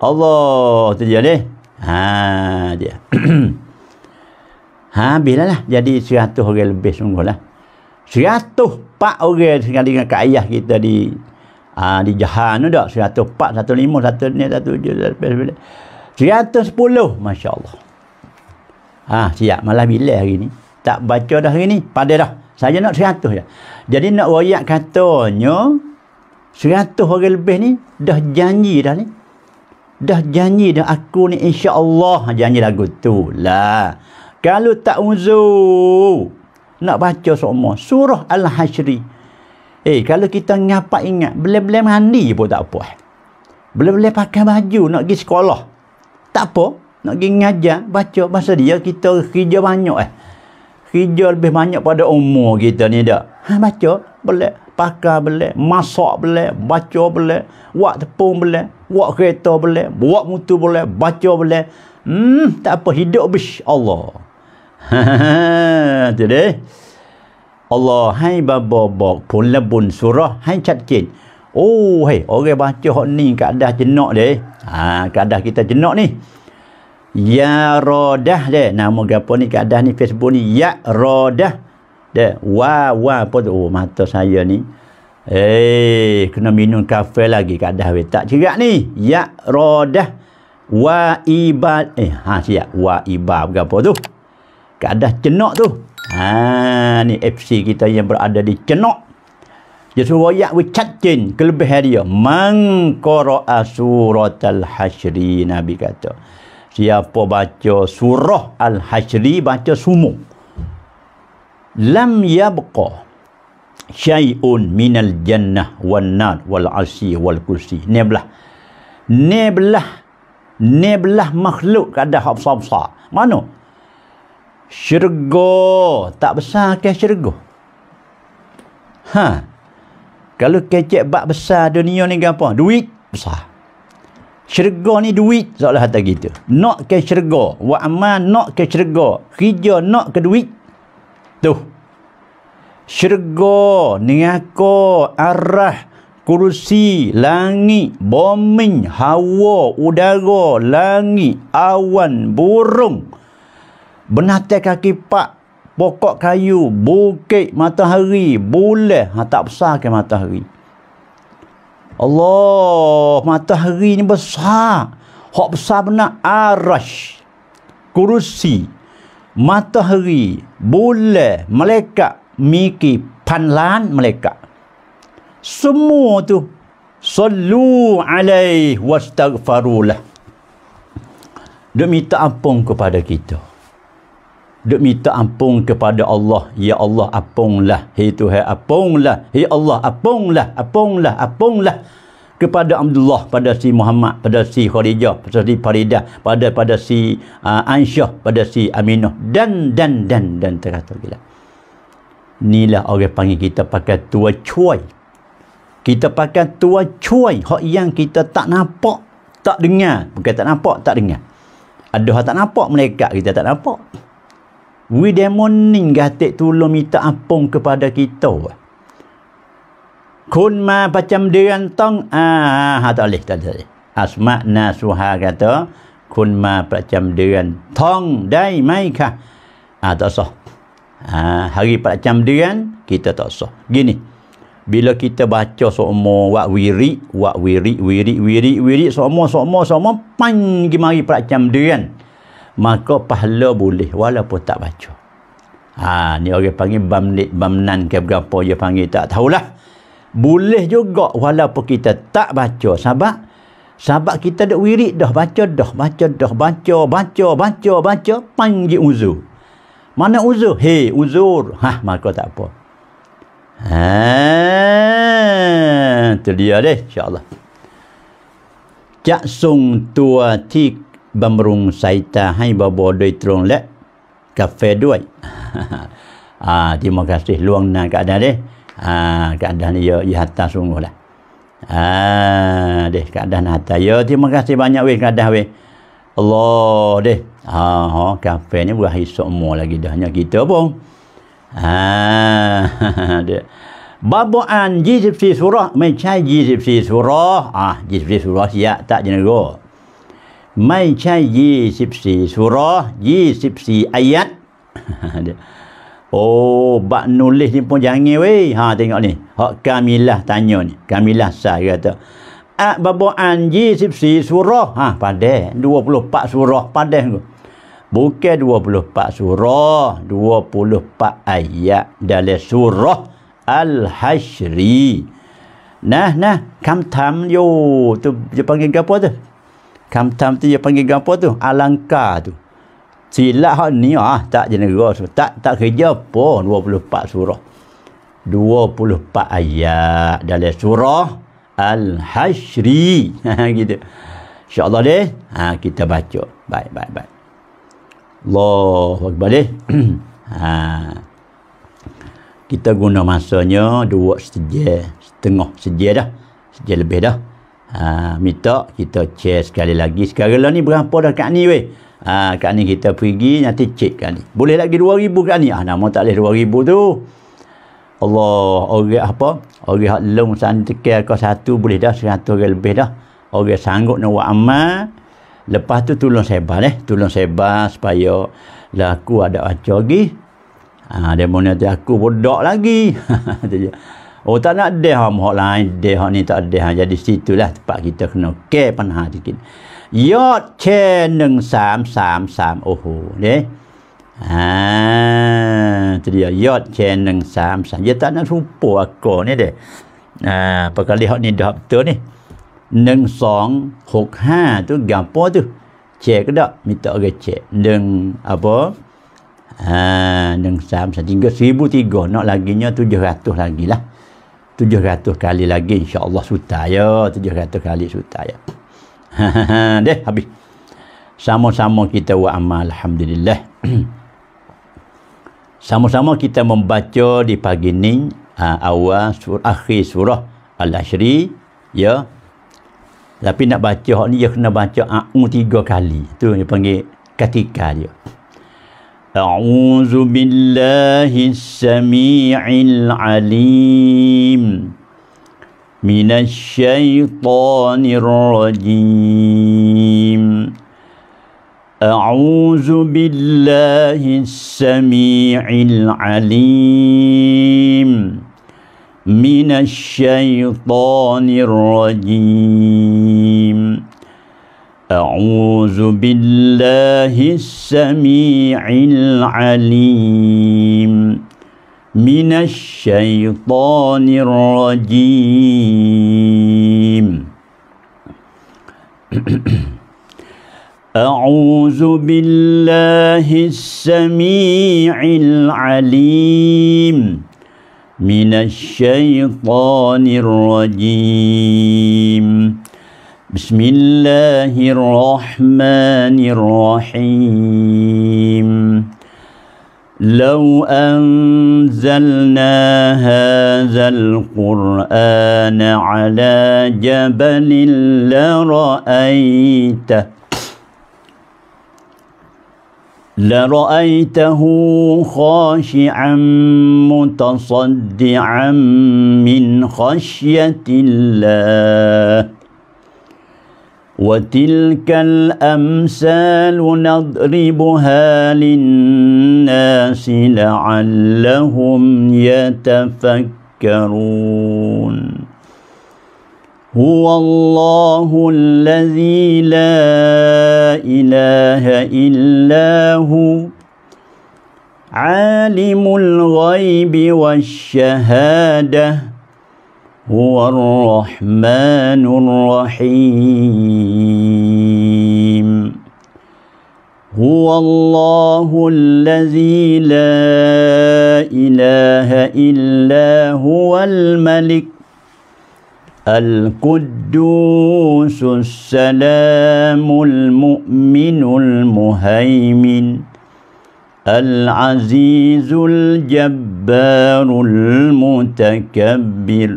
Allah tu dia ni Haa dia Haa, habislah lah Jadi 100 orang lebih sungguh lah 100 empat orang sekali dengan kak ayah kita di uh, di Jahan tu dak 104 105 satu ni satu je 110 masya-Allah ha siap malam bila hari ni tak baca dah hari ni pada dah saya nak 100 ya jadi nak royak katanya 100 orang lebih ni dah janji dah ni dah janji dah aku ni insya-Allah ha, janji lagu tu lah kalau tak uzur nak baca semua surah al-hasyri eh kalau kita ngapa ingat belum-belum mandi pun tak apa eh. belum-belum pakai baju nak pergi sekolah tak apa nak pergi ngajar baca bahasa dia kita kerja banyak eh kerja lebih banyak pada umur kita ni dak ha baca boleh pakai boleh masak boleh baca boleh buat tepung boleh buat kereta boleh buat motor boleh baca boleh hmm tak apa hidup bis Allah jadi tid- Allah hai baba bok pun lebun surah hai cat kin. Oh hai hey, orang baca hok ni keadaan jenak dia. Ha keadaan kita jenak ni. Ya rodah de nama gapo ni keadaan ni Facebook ni ya rodah de wa wa apa tu oh, mata saya ni. Eh hey, kena minum kafe lagi keadaan we tak cerak ni. Ya rodah wa ibad eh ha siap wa ibad gapo tu ke atas cenok tu. Ha ni FC kita yang berada di cenok. Jesus royak we Jin. kelebih dia man qara'a suratal hasyri nabi kata. Siapa baca surah al-hasyri baca sumung. Lam yabqa syai'un minal jannah wan nar wal asy wal kursi. Ni belah. Ni belah. Ni belah makhluk kada hafsa-hafsa. Mana? syurga tak besar ke syurga ha kalau kecek bak besar dunia ni apa duit besar syurga ni duit seolah kata gitu nak ke syurga wa aman nak ke syurga kerja nak ke duit tu syurga niaka arah kursi langit bombing hawa udara langit awan burung Benatai kaki pak pokok kayu, bukit matahari, boleh ha, tak besar ke matahari. Allah, matahari ni besar. Hak besar benar arash, kursi, matahari, boleh malaikat, miki, panlan malaikat. Semua tu sallu alaihi wastaghfirullah. Dia minta ampun kepada kita duk minta ampun kepada Allah ya Allah apunglah hai Tuhan apunglah hei Allah apunglah apunglah apunglah kepada Abdullah pada si Muhammad pada si Khadijah pada si Faridah pada pada si uh, Aisyah pada si Aminah dan dan dan dan terkata gila inilah orang panggil kita pakai tua cuai kita pakai tua cuai hak yang kita tak nampak tak dengar bukan tak nampak tak dengar ada hak tak nampak malaikat kita tak nampak We demon ni gatik tolong minta ampun kepada kita. Kun ma macam dia tong ah, ah tak boleh tak boleh. Asma nasuha kata kun ma macam dia tong dai mai ka. Ah tak sah. Ah hari macam dia kita tak sah. Gini. Bila kita baca semua wak wiri, wak wiri, wiri, wiri, wiri, semua, semua, semua, panggil mari macam dia maka pahala boleh walaupun tak baca ha, ni orang panggil bamnit bamnan ke berapa dia panggil tak tahulah boleh juga walaupun kita tak baca sahabat sahabat kita dah wirid dah baca dah baca dah baca baca baca baca panggil uzur mana uzur? hei uzur ha, maka tak apa ha, tu dia deh insyaAllah cak sung tua tik บำรุงสายตาให้บอบอโดยตรงและกาแฟด้วยอ่าที่มกสิล่วงนานกันได้เอ่ากันได้เยอะยหัตตาสุงหลาอ่าเด้กันได้หัตตาเยอะที่มกสิบ banyak เวกันได้เวอัลลอฮ์เด้อ่อฮะกาแฟนี่บ่ฮิสมอ lagi dahnya kita pun อ่าเด้บับบอัน24สุรไม่ใช่24สุรอ่ะ24สุรเสียตะจินโกไม่ใช่ยี่สิบสี่สุรยี่สิบสี่อายัดโอ้บักนุลิสิพงยังไงเว้ยฮะทิ้งอนี้ฮะกามิลาตันยนี่กามิลาสายก็ตัวอ่ะบับบอันยี่สิบสี่สุรฮะพันเดดวงพุ่งปักสุรพันเดงกูบุกเกดวงพุ่งปักสุรดวงพุ่งปักอายัดเดลสุรอัลฮัชรีนะนะคำถามอยู่ตัวจะพังกันกับพ่อตัว Kamtam tu dia panggil gampang tu. Alangka tu. Silat hak ni ah tak jenera tak tak kerja pun 24 surah. 24 ayat dalam surah Al-Hashri. gitu. InsyaAllah deh. Ha, kita baca. Baik, baik, baik. Allahu Akbar deh. ha. Kita guna masanya dua sejah. Setengah sejah dah. Sejah lebih dah. Ha, minta kita cek sekali lagi. Sekarang lah ni berapa dah kat ni weh? Ha, kat ni kita pergi nanti cek kat ni. Boleh lagi RM2,000 kat ni? Ah, nama tak leh RM2,000 tu. Allah, orang apa? Orang yang long santikai kau satu boleh dah, seratus orang lebih dah. Orang sanggup nak buat amal. Lepas tu tolong sebar eh. Tolong sebar supaya laku lah ada acu ah Ha, dia mana aku bodoh lagi. Oh tak nak ada hak mohok lain, ada hak ni tak ada hak. Jadi situlah tempat kita kena ke panah sikit. Yot ke 1333, oh, sam ni. Ha, tu dia yot ke neng sam sam. Dia tak nak rupa aku ni deh. Ha, apa kali ni dah betul ni. 1265 ha tu gapo tu. Cek ke tak? Minta orang cek. Neng apa? Ha, neng sam sam. Tiga seribu tiga. Nak laginya tujuh ratus lagi lah. Tujuh ratus kali lagi insya-Allah sutar ya, tujuh ratus kali sutar ya deh habis sama-sama kita buat amal alhamdulillah sama-sama kita membaca di pagi ni uh, awal surah akhir surah al-ashri ya tapi nak baca ni dia kena baca au tiga kali tu dia panggil ketika dia أعوذ بالله السميع العليم من الشيطان الرجيم أعوذ بالله السميع العليم من الشيطان الرجيم أعوذ بالله السميع العليم من الشيطان الرجيم أعوذ بالله السميع العليم من الشيطان الرجيم بسم الله الرحمن الرحيم لو أنزلنا هذا القرآن على جبل لرأيته لرأيته خاشعا متصدعا من خشية الله وتلك الأمثال نضربها للناس لعلهم يتفكرون هو الله الذي لا إله إلا هو عالم الغيب والشهادة هو الرحمن الرحيم هو الله الذي لا إله إلا هو الملك القدوس السلام المؤمن المهيمن العزيز الجبار المتكبر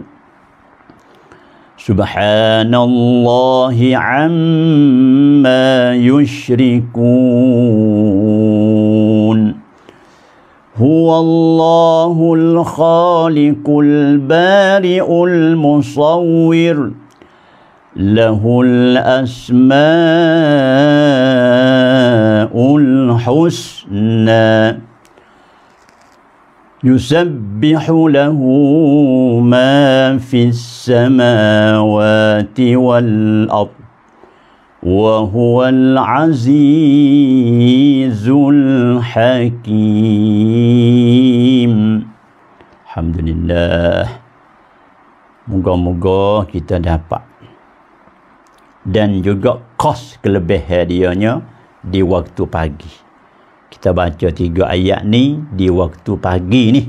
سبحان الله عما يشركون هو الله الخالق البارئ المصور له الأسماء الحسنى يسبح له ما في السماء السماوات والأرض وهو العزيز الحكيم الحمد لله Moga-moga kita dapat dan juga kos kelebihan dianya di waktu pagi. Kita baca tiga ayat ni di waktu pagi ni.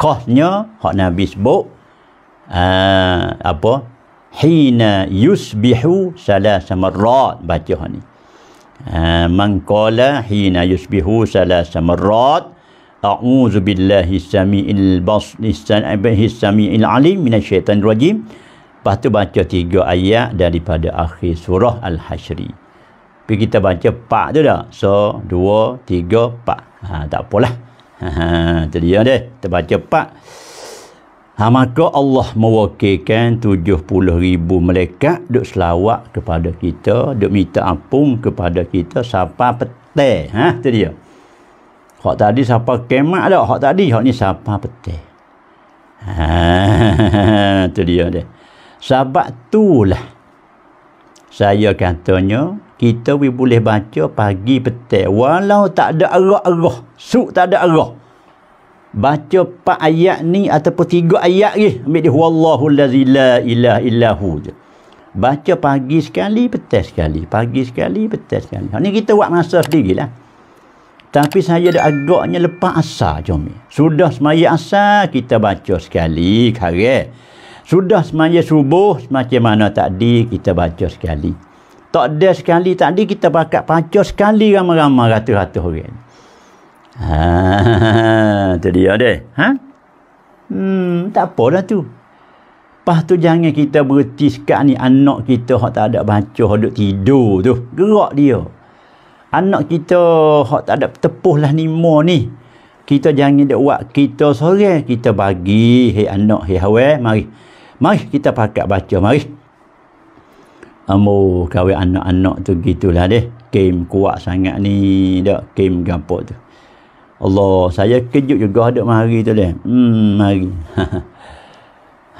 Kosnya hak Nabi sebut Ah, apa hina yusbihu salasa marrat baca ha ni uh, hina yusbihu salasa marrat a'udzu billahi samiil basnis samiil alim minasyaitanir rajim lepas tu baca tiga ayat daripada akhir surah al Hashri. tapi kita baca pak, tu dah so dua tiga pak. ha, tak apalah ha, ha, tu dia deh kita baca empat Ha, maka Allah mewakilkan 70 ribu malaikat duk selawat kepada kita, duk minta ampun kepada kita siapa pete. Ha, itu dia. Hak tadi siapa kemat dah. Hak tadi, hak ni siapa pete. Ha, itu dia dia. Sebab tu lah. Saya katanya, kita boleh baca pagi pete. Walau tak ada arah-arah. Suk tak ada arah baca empat ayat ni ataupun tiga ayat ni ambil dia wallahu la ilah ilahu je baca pagi sekali petas sekali pagi sekali petas sekali ha, ni kita buat masa sendiri lah tapi saya dah agaknya lepas asar jom sudah semaya asar kita baca sekali karek sudah semaya subuh macam mana tadi kita baca sekali tak ada sekali tadi kita bakat baca sekali ramai-ramai ratus-ratus orang Ha, tu dia deh. Ha? Hmm, tak apalah tu. Lepas tu jangan kita berhenti sekat ni anak kita hak tak ada baca, hak duduk tidur tu. Gerak dia. Anak kita hak tak ada tepuh lah ni mo ni. Kita jangan dia buat kita sore, kita bagi hei anak hei hawe, mari. Mari kita pakat baca, mari. amu kawin anak-anak tu gitulah deh. Kim kuat sangat ni, dak kim gampok tu. Allah, saya kejut juga ada mari tu dia. Hmm, mari.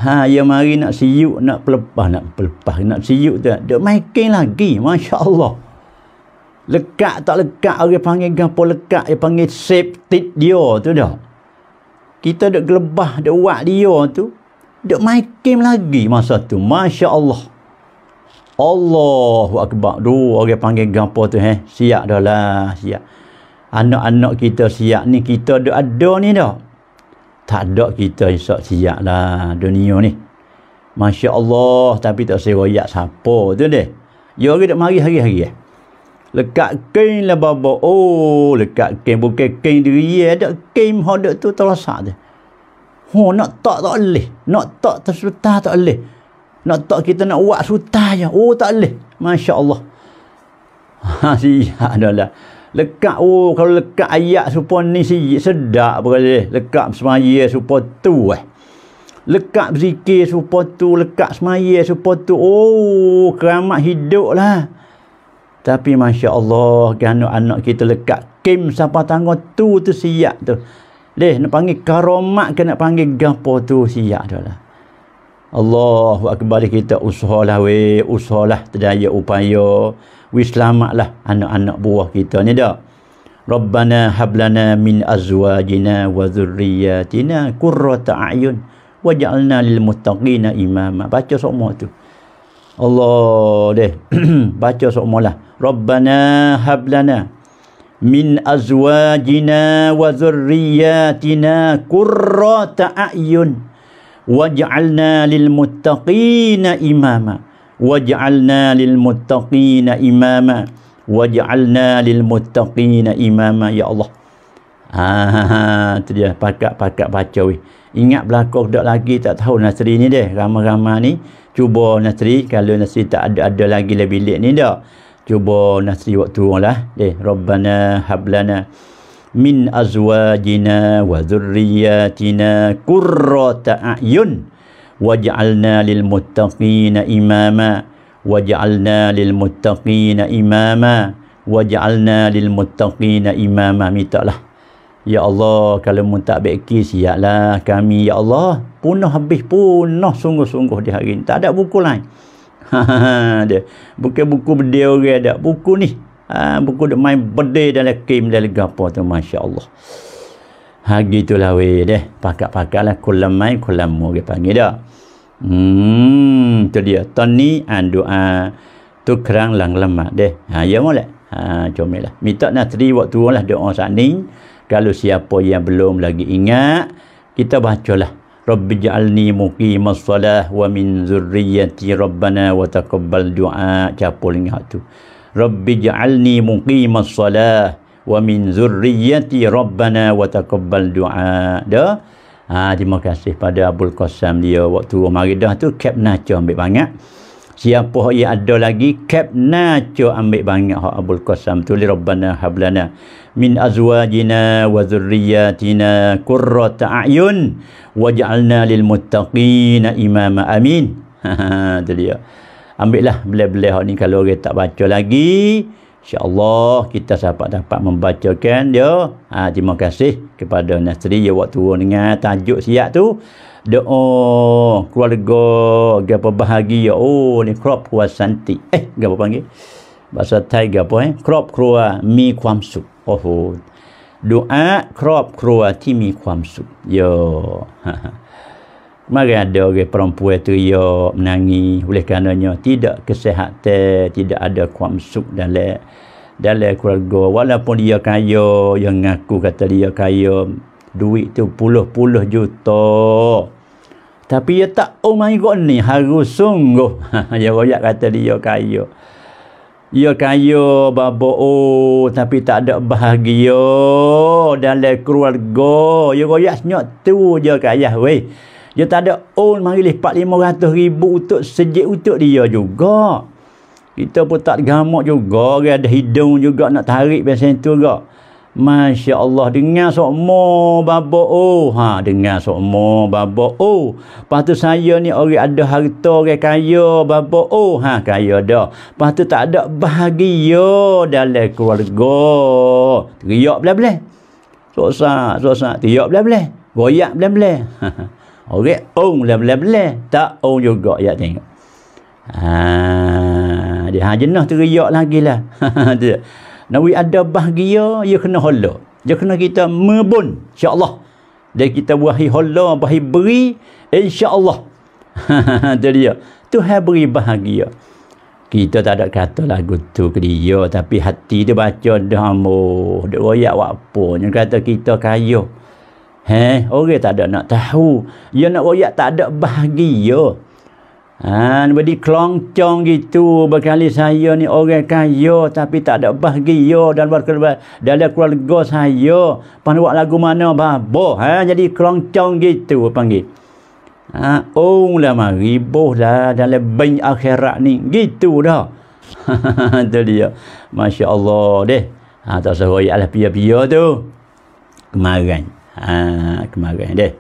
ha, yang mari nak siuk, nak pelepah, nak pelepah, nak siuk tu. Dia makin lagi, Masya Allah. Lekat tak lekat, orang panggil gapo lekat, dia panggil safety dia tu dah. Kita duk gelebah, duk wak dia tu. Duk makin lagi masa tu, Masya Allah. Allah, Akbar. Duh, orang panggil gapo tu, eh. Siap dah lah, siap anak-anak kita siap ni kita duk ada ni dah tak ada kita esok siap lah dunia ni Masya Allah tapi tak saya royak siapa tu deh ya orang duk mari hari-hari eh lekat kain lah baba oh lekat kain bukan kain diri ya ada kain hodok tu terasa tu Ho oh, nak tak tak boleh. Nak tak tersutah tak boleh. Nak tak kita nak buat sutah je. Oh tak boleh. Masya-Allah. Ha siap dah lah lekat oh kalau lekat ayat supo ni si sedak berkali lekat semaya supo tu eh lekat berzikir supo tu lekat semaya supo tu oh keramat hidup lah tapi masya Allah kan anak kita lekat kim sampai tangga tu tu siap tu leh nak panggil karomat ke nak panggil gapo tu siap tu lah Allahu akbar kita usahlah we, usahlah terdaya upaya wis selamatlah anak-anak buah kita ni dak Rabbana hablana min azwajina wa zurriyatina qurrata a'yun waj'alna lil muttaqina imama baca semua tu Allah deh baca semualah Rabbana hablana min azwajina wa zurriyatina qurrata a'yun waj'alna lil muttaqina imama واجعلنا للمتقين إماما واجعلنا للمتقين imama ya Allah. ha ha ha tu dia pakat-pakat baca weh ingat belakang dak lagi tak tahu Nasri ni deh ramai-ramai ni cuba Nasri kalau Nasri tak ada-ada lagi lah bilik ni dak cuba Nasri waktu orang lah deh Rabbana hablana min azwajina wa zurriyatina kurrata a'yun واجعلنا للمتقين إماما واجعلنا للمتقين إماما واجعلنا للمتقين إماما mitalah ya Allah kalau mu tak baik siaplah kami ya Allah punah habis punah sungguh-sungguh di hari ini tak ada buku lain dia bukan buku berdia orang ada buku ni ha, buku dia main berdia dalam kem dalam gapo tu masya-Allah Ha gitulah we deh. Pakak-pakak lah. Kulam mai, kulam mu. Dia panggil dah. Hmm. tu dia. Tani an ah, doa. Tu kerang lang lemak deh. Ha ya boleh. Ha jom lah. Minta nasri waktu lah doa saat ni. Kalau siapa yang belum lagi ingat. Kita bacalah. Rabbi ja'alni muqimah salah wa min zurriyati rabbana wa taqabbal du'a. Capul ingat tu. Rabbi ja'alni muqimah salah wa min zurriyyati rabbana wa taqabbal du'a dah ha, terima kasih pada Abdul Qasim dia waktu mari dah tu kep naca ambil banyak siapa yang ada lagi kep naca ambil banyak hak Abdul Qasim tu li rabbana hablana min azwajina wa zurriyatina qurrata a'yun waj'alna lil muttaqina imama amin ha, ha, ha, tu dia ambil lah belah-belah ni kalau orang tak baca lagi InsyaAllah kita dapat dapat membacakan dia. Ha, terima kasih kepada Nasri yang waktu turun dengan tajuk siap tu. Doa keluarga apa bahagia. Oh ni krop kuah santi. Eh apa panggil? Bahasa Thai gapa eh? Krop kuah mi kuam suk. Oh Doa krop kuah ti mi kuam suk. Yo. Ha, ha. Mari ada orang perempuan tu ia menangis oleh kerananya tidak kesehatan, tidak ada kuat masuk dalam dalam keluarga walaupun dia kaya yang ngaku kata dia kaya duit tu puluh-puluh juta tapi dia tak oh my god ni harus sungguh dia royak kata dia kaya dia kaya babo oh tapi tak ada bahagia dalam keluarga dia royak senyap tu je kaya weh dia tak ada own marilis 4-500 ribu untuk sejik untuk dia juga kita pun tak gamak juga dia ada hidung juga nak tarik biasanya tu juga Masya Allah dengar sokmo babo oh ha dengar sokmo babo oh patu saya ni orang ada harta orang kaya babo oh ha kaya dah patu tak ada bahagia dalam keluarga teriak belah-belah susah susah teriak boleh, boleh goyak belah-belah orang um, lem lem le tak ong juga ya tengok ha dia ha jenah teriak lagi lah dia nak we ada bahagia ya kena hola dia kena kita mebun insyaallah dia kita wahai hola bahi beri insyaallah jadi ya Tuhan beri bahagia kita tak ada kata lagu tu ke dia tapi hati dia baca dah mo dia royak apa kata kita kaya Heh, orang tak ada nak tahu. Ya nak royak tak ada bahagia. Ha, jadi kelongcong gitu berkali saya ni orang kaya tapi tak ada bahagia dan berkelebat dalam keluarga saya. Pan buat lagu mana babo. Ha, jadi kelongcong gitu panggil. Ha, oh lah mari boh lah dalam bin akhirat ni. Gitu dah. Itu dia. Masya Allah deh. Ha, tak seru ialah pia-pia tu. Kemarin. Ah, kemarin deh.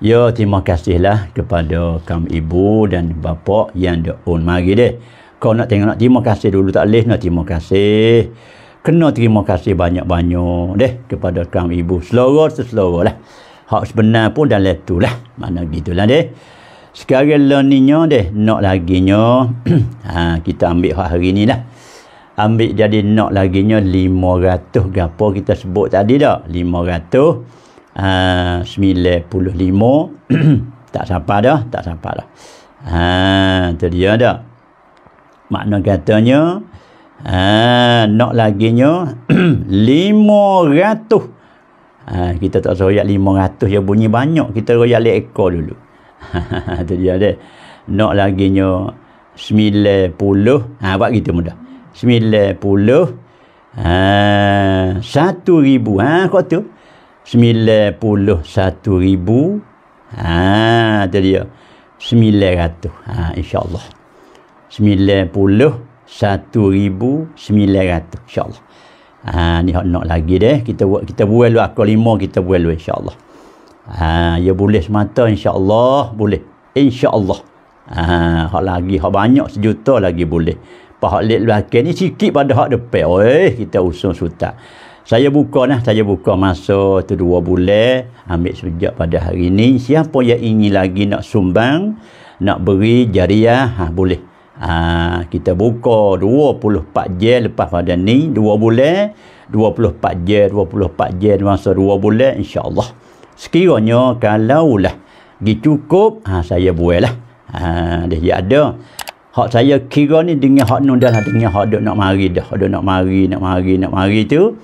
Yo terima kasihlah kepada kaum ibu dan bapa yang dia on mari deh. Kau nak tengok nak terima kasih dulu tak leh nak terima kasih. Kena terima kasih banyak-banyak deh kepada kaum ibu. Seluruh seluruh lah. Hak sebenar pun dan letu lah. Mana gitulah deh. Sekarang learningnya deh nak lagi laginya. ha, kita ambil hak hari ni lah. Ambil jadi nak lagi laginya 500 gapo kita sebut tadi dah. 500 Ah, uh, 95 tak sampai dah tak sampai dah ha tu dia dah makna katanya ha nak laginya 500 ha, kita tak royak 500 ya bunyi banyak kita royak lekor dulu tu dia dah nak laginya 90 ha buat kita mudah 90 ha 1000 ha kau tu Sembilan puluh satu 91,000. Ha, tu dia. 900. Ha, insyaAllah. 91,900. InsyaAllah. Ha, ni hak nak lagi deh. Kita buat kita buat lu akal lima kita buat lu insyaAllah. Ha, ya boleh semata insyaAllah. Boleh. InsyaAllah. Ha, hak lagi. Hak banyak sejuta lagi boleh. Pahak lelaki ni sikit pada hak depan. Oi, kita usung sultan saya buka lah saya buka masa tu dua bulan ambil sejak pada hari ni siapa yang ingin lagi nak sumbang nak beri jariah ha, boleh ha, kita buka 24 je lepas pada ni dua bulan 24 je 24 je masa dua bulan insyaAllah sekiranya kalaulah pergi cukup ha, saya buat lah ha, dia, dia ada Hak saya kira ni dengan hak nun dah lah. Dengan hak duk nak mari dah. Hak duk nak mari, nak mari, nak mari tu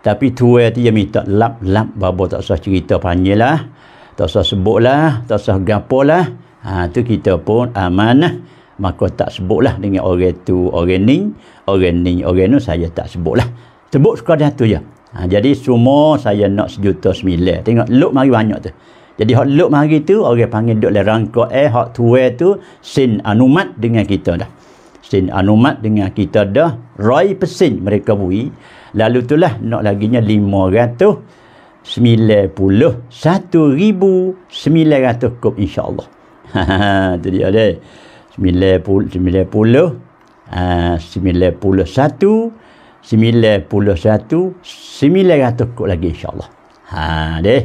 tapi tuai tu dia minta lap-lap babo tak usah cerita panggil lah tak usah sebut lah tak usah gapo lah ha, tu kita pun amanah maka tak sebut lah dengan orang tu orang ni orang ni orang tu saya tak sebut lah sebut sekadar tu je ha, jadi semua saya nak sejuta sembilan tengok luk mari banyak tu jadi hak luk mari tu orang panggil duduk dalam rangka eh hak tuai tu sin anumat dengan kita dah sin anumat dengan kita dah rai pesin mereka buih lalu tu lah nak laginya 591,900 kub insyaAllah itu dia ah, satu sembilan puluh satu sembilan 900 kot lagi insyaAllah ha, deh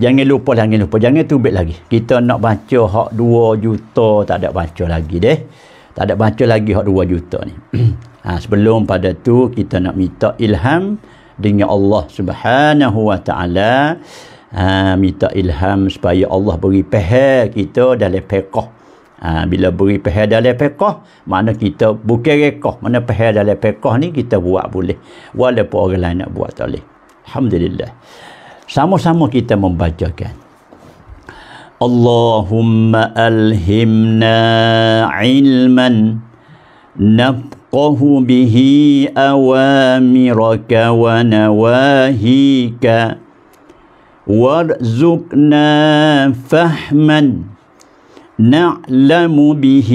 jangan lupa jangan lupa jangan tubik lagi kita nak baca hak 2 juta tak ada baca lagi deh tak ada baca lagi hak 2 juta ni Ha, sebelum pada tu kita nak minta ilham dengan Allah Subhanahu Wa Taala. Ha, minta ilham supaya Allah beri peher kita dalam pekoh. Ha, bila beri peher dalam pekoh, mana kita bukan rekoh. Mana peher dalam pekoh ni kita buat boleh. Walaupun orang lain nak buat tak boleh. Alhamdulillah. Sama-sama kita membacakan. Allahumma alhimna ilman nafkan فنفقه به أوامرك ونواهيك وارزقنا فهما نعلم به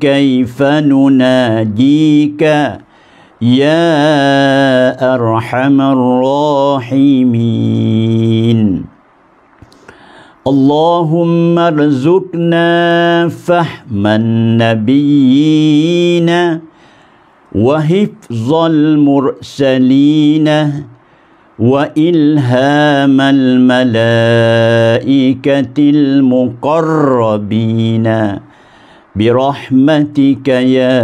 كيف نناديك يا أرحم الراحمين اللهم ارزقنا فهم النبيين وحفظ المرسلين وإلهام الملائكة المقربين برحمتك يا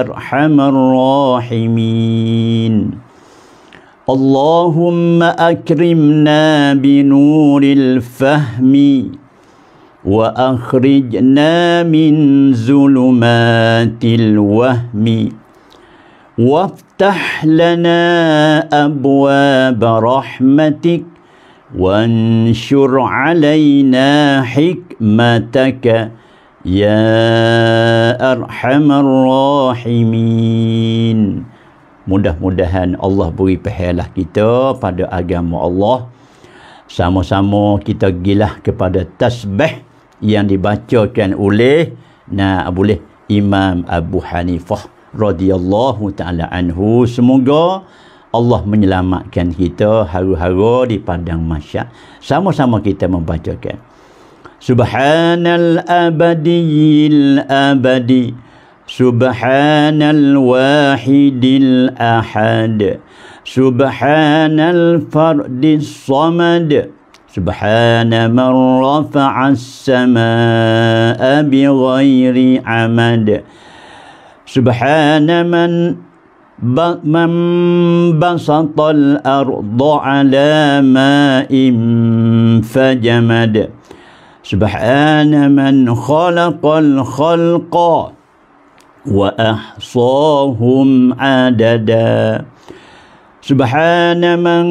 أرحم الراحمين اللهم أكرمنا بنور الفهم وأخرجنا من ظلمات الوهم وافتح لنا أبواب رحمتك وانشر علينا حكمتك يا أرحم الراحمين Mudah-mudahan Allah beri pahala kita pada agama Allah. Sama-sama kita gilah kepada tasbih yang dibacakan oleh nah boleh Imam Abu Hanifah radhiyallahu taala anhu semoga Allah menyelamatkan kita haru-haru di padang masyak sama-sama kita membacakan subhanal abadiyil abadi subhanal wahidil ahad subhanal fardis samad سبحان من رفع السماء بغير عمد سبحان من من بسط الأرض على ماء فجمد سبحان من خلق الخلق وأحصاهم عددا سبحان من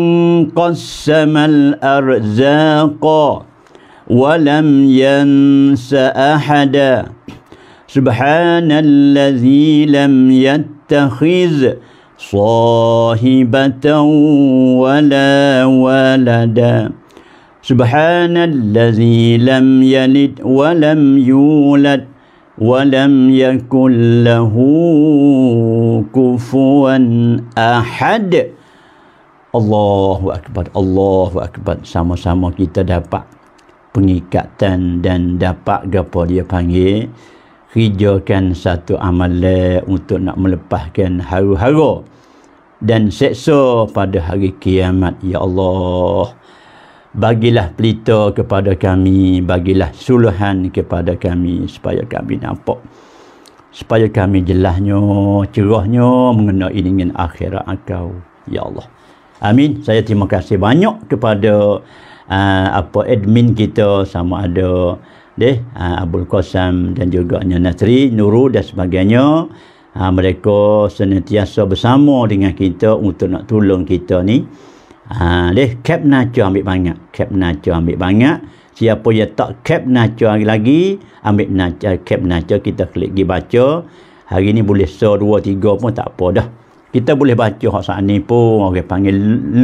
قسم الأرزاق ولم ينس أحدا سبحان الذي لم يتخذ صاحبة ولا ولدا سبحان الذي لم يلد ولم يولد ولم يكن له كفوا أحد Allahu Akbar, Allahu Akbar. Sama-sama kita dapat pengikatan dan dapat apa dia panggil hijaukan satu amalan untuk nak melepaskan haru-haru dan seksa pada hari kiamat ya Allah bagilah pelita kepada kami bagilah suluhan kepada kami supaya kami nampak supaya kami jelasnya cerahnya mengenai dengan akhirat engkau ya Allah amin saya terima kasih banyak kepada uh, apa admin kita sama ada deh ha, Abdul Qasim dan juga Nasri Nurul dan sebagainya ha, mereka sentiasa bersama dengan kita untuk nak tolong kita ni ha, deh kep naca ambil banyak kep naca ambil banyak siapa yang tak kep naca lagi, lagi ambil naca eh, kep naca kita klik pergi baca hari ni boleh so 2 3 pun tak apa dah kita boleh baca hak saat ni pun orang panggil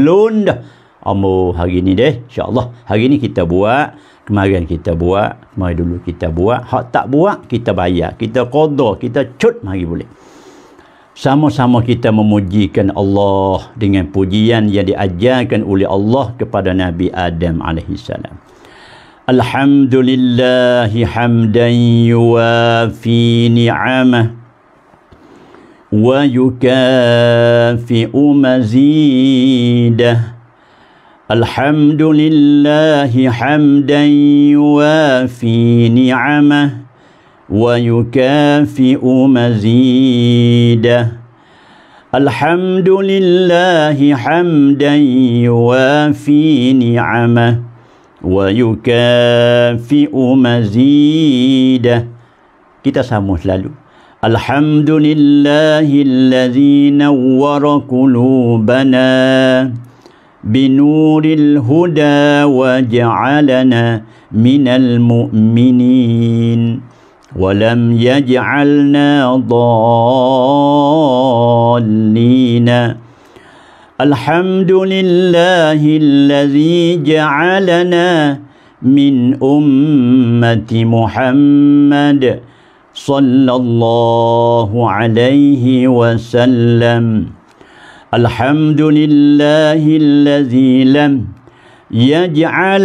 loan dah Amo hari ni deh insyaallah hari ni kita buat kemarin kita buat mari dulu kita buat hak tak buat kita bayar kita qada kita cut mari boleh sama-sama kita memujikan Allah dengan pujian yang diajarkan oleh Allah kepada Nabi Adam as. Alhamdulillahi hamdan yuafi ni'amah wa yukafi'u mazidah الحمد لله حمدا يوافي نعمه ويكافئ مزيده الحمد لله حمدا يوافي نعمه ويكافئ مزيده كتا sama لالو الحمد لله الذي نور قلوبنا بنور الهدى وجعلنا من المؤمنين ولم يجعلنا ضالين الحمد لله الذي جعلنا من أمة محمد صلى الله عليه وسلم الحمد لله الذي لم يجعل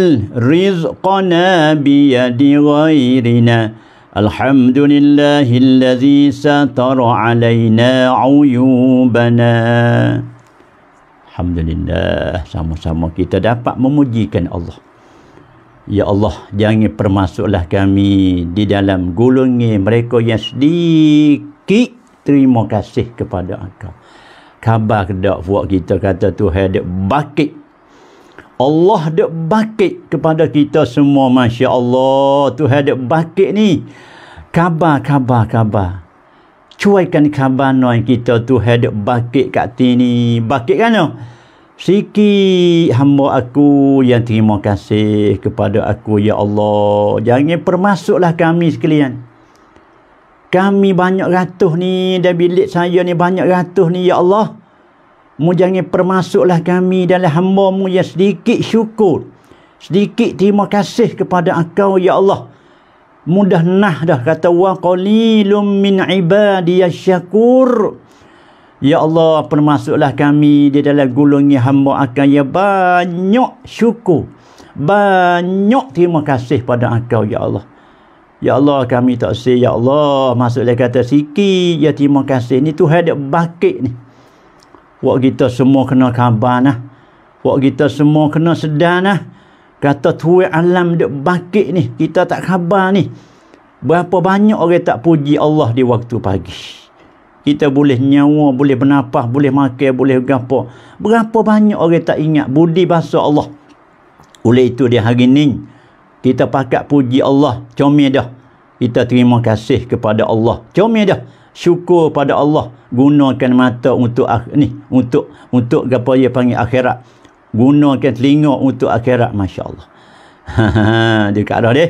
رزقنا بيد غيرنا الحمد لله الذي ستر علينا عيوبنا الحمد لله sama-sama kita dapat memujikan Allah Ya Allah, jangan permasuklah kami di dalam gulungi mereka yang sedikit terima kasih kepada engkau khabar dak buat kita kata Tuhan dak bakit Allah dak bakit kepada kita semua masya-Allah Tuhan dak bakit ni khabar khabar khabar cuaikan khabar noi kita tu dak bakit kat sini bakit kan no? Sikit hamba aku yang terima kasih kepada aku, Ya Allah. Jangan permasuklah kami sekalian kami banyak ratus ni dan bilik saya ni banyak ratus ni ya Allah mu jangan permasuklah kami dalam hamba mu yang sedikit syukur sedikit terima kasih kepada engkau ya Allah mudah nah dah kata wa qalilum min ibadiyasyakur Ya Allah, permasuklah kami di dalam gulungnya hamba akan ya banyak syukur. Banyak terima kasih pada engkau, Ya Allah. Ya Allah kami tak say Ya Allah masuk dia kata siki. Ya terima kasih ni Tuhan dia bakit ni Buat kita semua kena khabar nah Buat kita semua kena sedar nah Kata tuai alam dia bakit ni Kita tak khabar ni Berapa banyak orang tak puji Allah di waktu pagi kita boleh nyawa, boleh bernafas, boleh makan, boleh gapo. Berapa banyak orang tak ingat budi bahasa Allah. Oleh itu dia hari ini kita pakat puji Allah comel dah kita terima kasih kepada Allah comel dah syukur pada Allah gunakan mata untuk ni untuk untuk apa dia panggil akhirat gunakan telinga untuk akhirat masya-Allah dia kat dah deh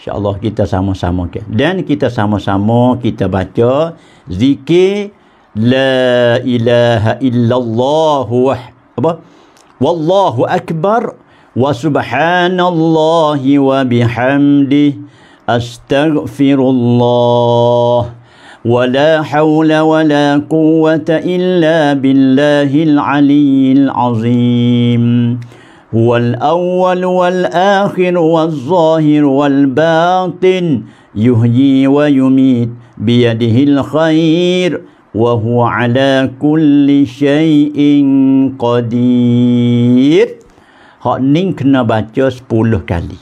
insya-Allah kita sama-sama kan dan kita sama-sama kita baca zikir la ilaha illallah wah apa wallahu akbar وسبحان الله وبحمده أستغفر الله ولا حول ولا قوة إلا بالله العلي العظيم هو الأول والآخر والظاهر والباطن يهيي ويميت بيده الخير وهو على كل شيء قدير hak ni kena baca 10 kali.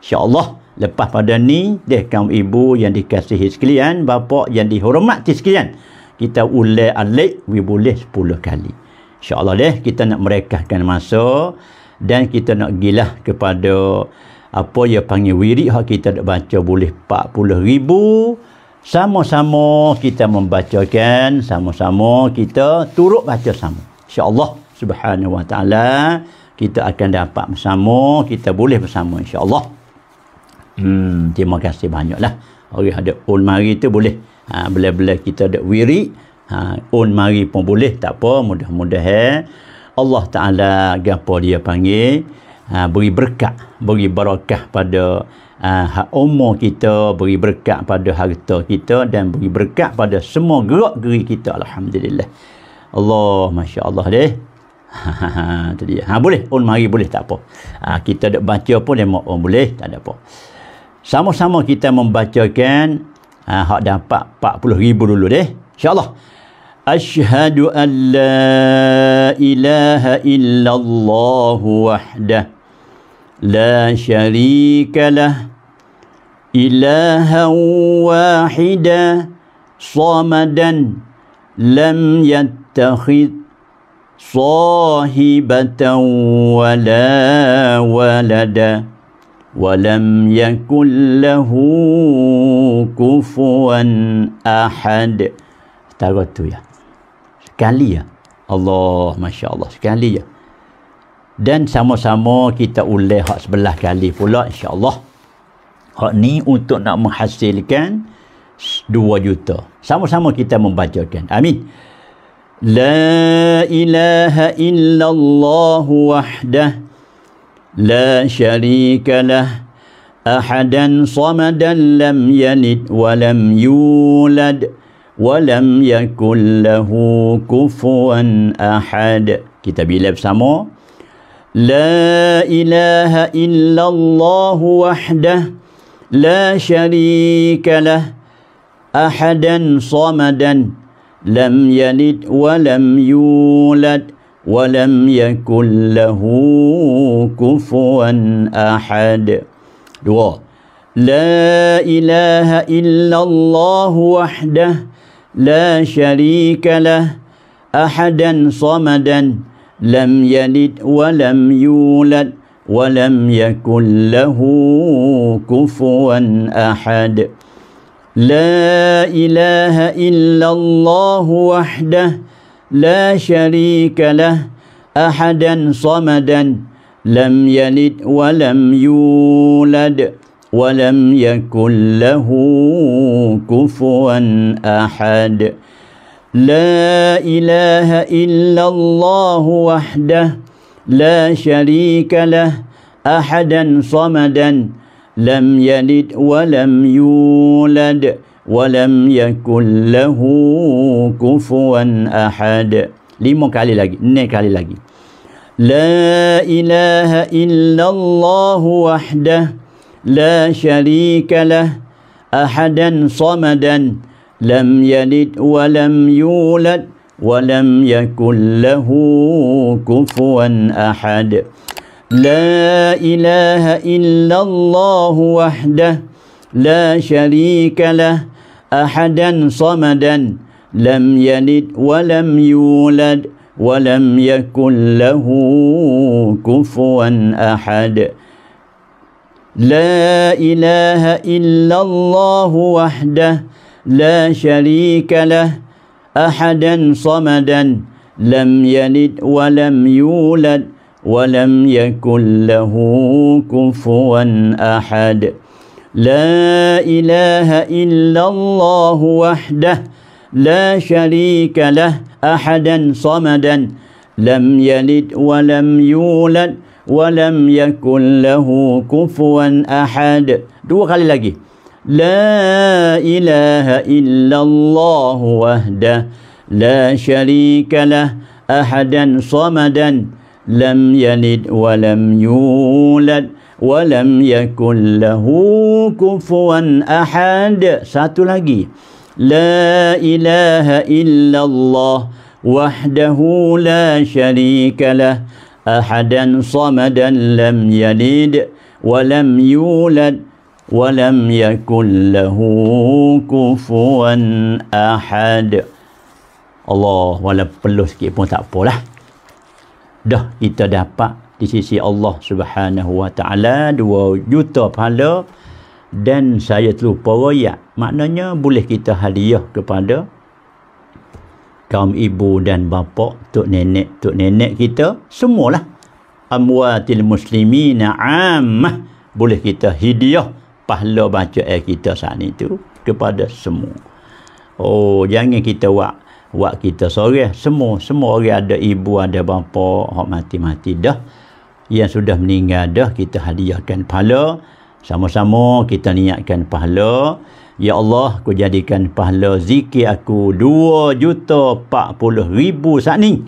InsyaAllah, lepas pada ni, deh kaum ibu yang dikasihi sekalian, bapak yang dihormati sekalian, kita ulai alik, we boleh 10 kali. InsyaAllah deh, kita nak merekahkan masa dan kita nak gilah kepada apa yang panggil wiri hak kita nak baca boleh 40 ribu sama-sama kita membacakan sama-sama kita turut baca sama insyaallah subhanahu wa taala kita akan dapat bersama kita boleh bersama insyaAllah hmm, terima kasih banyaklah orang ada on mari tu boleh ha, bila-bila kita ada wiri ha, on mari pun boleh tak apa mudah-mudahan eh. Allah Ta'ala gapa dia panggil ha, beri berkat beri barakah pada ha, umur kita beri berkat pada harta kita dan beri berkat pada semua gerak geri kita Alhamdulillah Allah Masya Allah deh tadi. Ha boleh, on oh, mari boleh tak apa. Ha, kita dak baca pun demo on oh, boleh, tak ada apa. Sama-sama kita membacakan ha, hak dapat 40,000 dulu deh. InsyaAllah. Ashadu an la ilaha illallah wahdah La sharika lah Ilaha wahida Samadan Lam yattakhid صاحبة ولا ولدا ولم يكن له كفوا أحد تغطى يا ya. sekali ya Allah masya Allah sekali ya dan sama-sama kita ulih hak sebelah kali pula insya Allah hak ni untuk nak menghasilkan 2 juta sama-sama kita membacakan amin لا إله إلا الله وحده لا شريك له أحدا صمدا لم يلد ولم يولد ولم يكن له كفوا أحد كتاب لبسامو لا إله إلا الله وحده لا شريك له أحدا صمدا لم يلد ولم يولد ولم يكن له كفوا أحد دو. لا إله إلا الله وحده لا شريك له أحدا صمدا لم يلد ولم يولد ولم يكن له كفوا أحد لا إله إلا الله وحده لا شريك له أحدا صمدا لم يلد ولم يولد ولم يكن له كفوا أحد لا إله إلا الله وحده لا شريك له أحدا صمدا لم يلد ولم يولد ولم يكن له كفوا أحد ليمك علي لاجي نيك علي لاجي لا إله إلا الله وحده لا شريك له أحدا صمدا لم يلد ولم يولد ولم يكن له كفوا أحد لا إله إلا الله وحده لا شريك له أحدا صمدا لم يلد ولم يولد ولم يكن له كفوا أحد لا إله إلا الله وحده لا شريك له أحدا صمدا لم يلد ولم يولد ولم يكن له كفوا أحد لا إله إلا الله وحده لا شريك له أحدا صمدا لم يلد ولم يولد ولم يكن له كفوا أحد دو kali لقي لا إله إلا الله وحده لا شريك له أحدا صمدا لم يلد ولم يولد ولم يكن له كفوا أحد ساتو لا إله إلا الله وحده لا شريك له أحدا صمدا لم يلد ولم يولد ولم يكن له كفوا أحد الله ولا بلوسكي بوتا بولا dah kita dapat di sisi Allah Subhanahu wa taala 2 juta pahala dan saya terlupa royak maknanya boleh kita hadiah kepada kaum ibu dan bapa tok nenek tok nenek kita semualah amwatil muslimina ammah boleh kita hidiah pahala baca air kita saat itu kepada semua oh jangan kita buat buat kita sore semua semua orang ada ibu ada bapa hok mati-mati dah yang sudah meninggal dah kita hadiahkan pahala sama-sama kita niatkan pahala Ya Allah, ku jadikan pahala zikir aku 2 juta 40 ribu saat ni.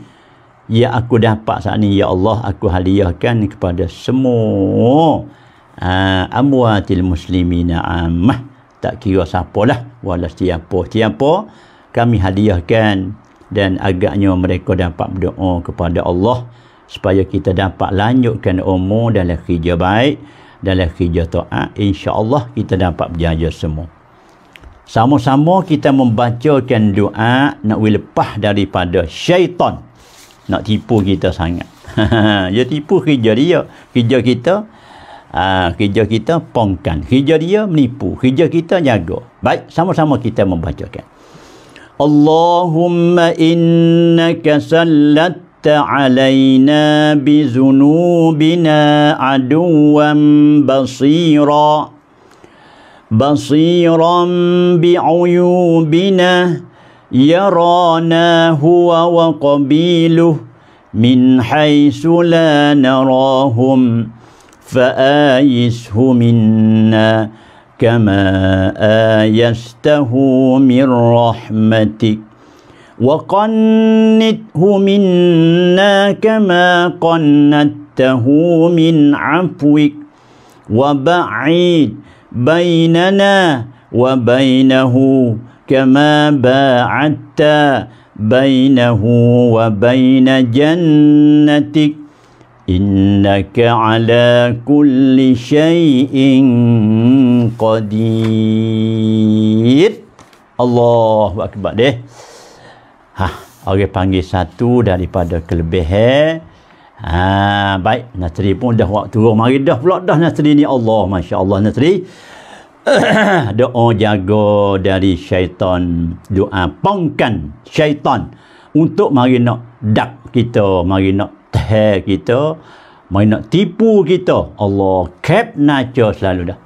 Ya aku dapat saat ni. Ya Allah, aku hadiahkan kepada semua uh, amwatil muslimina ammah. Tak kira siapa lah. Walau siapa, siapa kami hadiahkan dan agaknya mereka dapat berdoa kepada Allah supaya kita dapat lanjutkan umur dalam kerja baik dalam kerja taat insya-Allah kita dapat berjaya semua sama-sama kita membacakan doa nak wilepah daripada syaitan nak tipu kita sangat dia tipu kerja dia kerja kita aa, ah, kerja kita pongkan kerja dia menipu kerja kita jaga baik sama-sama kita membacakan اللهم إنك سلت علينا بذنوبنا عدوا بصيرا بصيرا بعيوبنا يرانا هو وقبيله من حيث لا نراهم فآيسه منا كما آيسته من رحمتك وقنته منا كما قنته من عفوك وبعيد بيننا وبينه كما باعدت بينه وبين جنتك إنك على كل شيء qadir. Allah, akbar deh. Ha, orang okay, panggil satu daripada kelebihan. Ha, baik, Nasri pun dah waktu turun mari dah pula dah Nasri ni Allah masya-Allah Nasri. doa jaga dari syaitan doa pangkan syaitan untuk mari nak dak kita mari nak teh kita mari nak tipu kita Allah kep naca selalu dah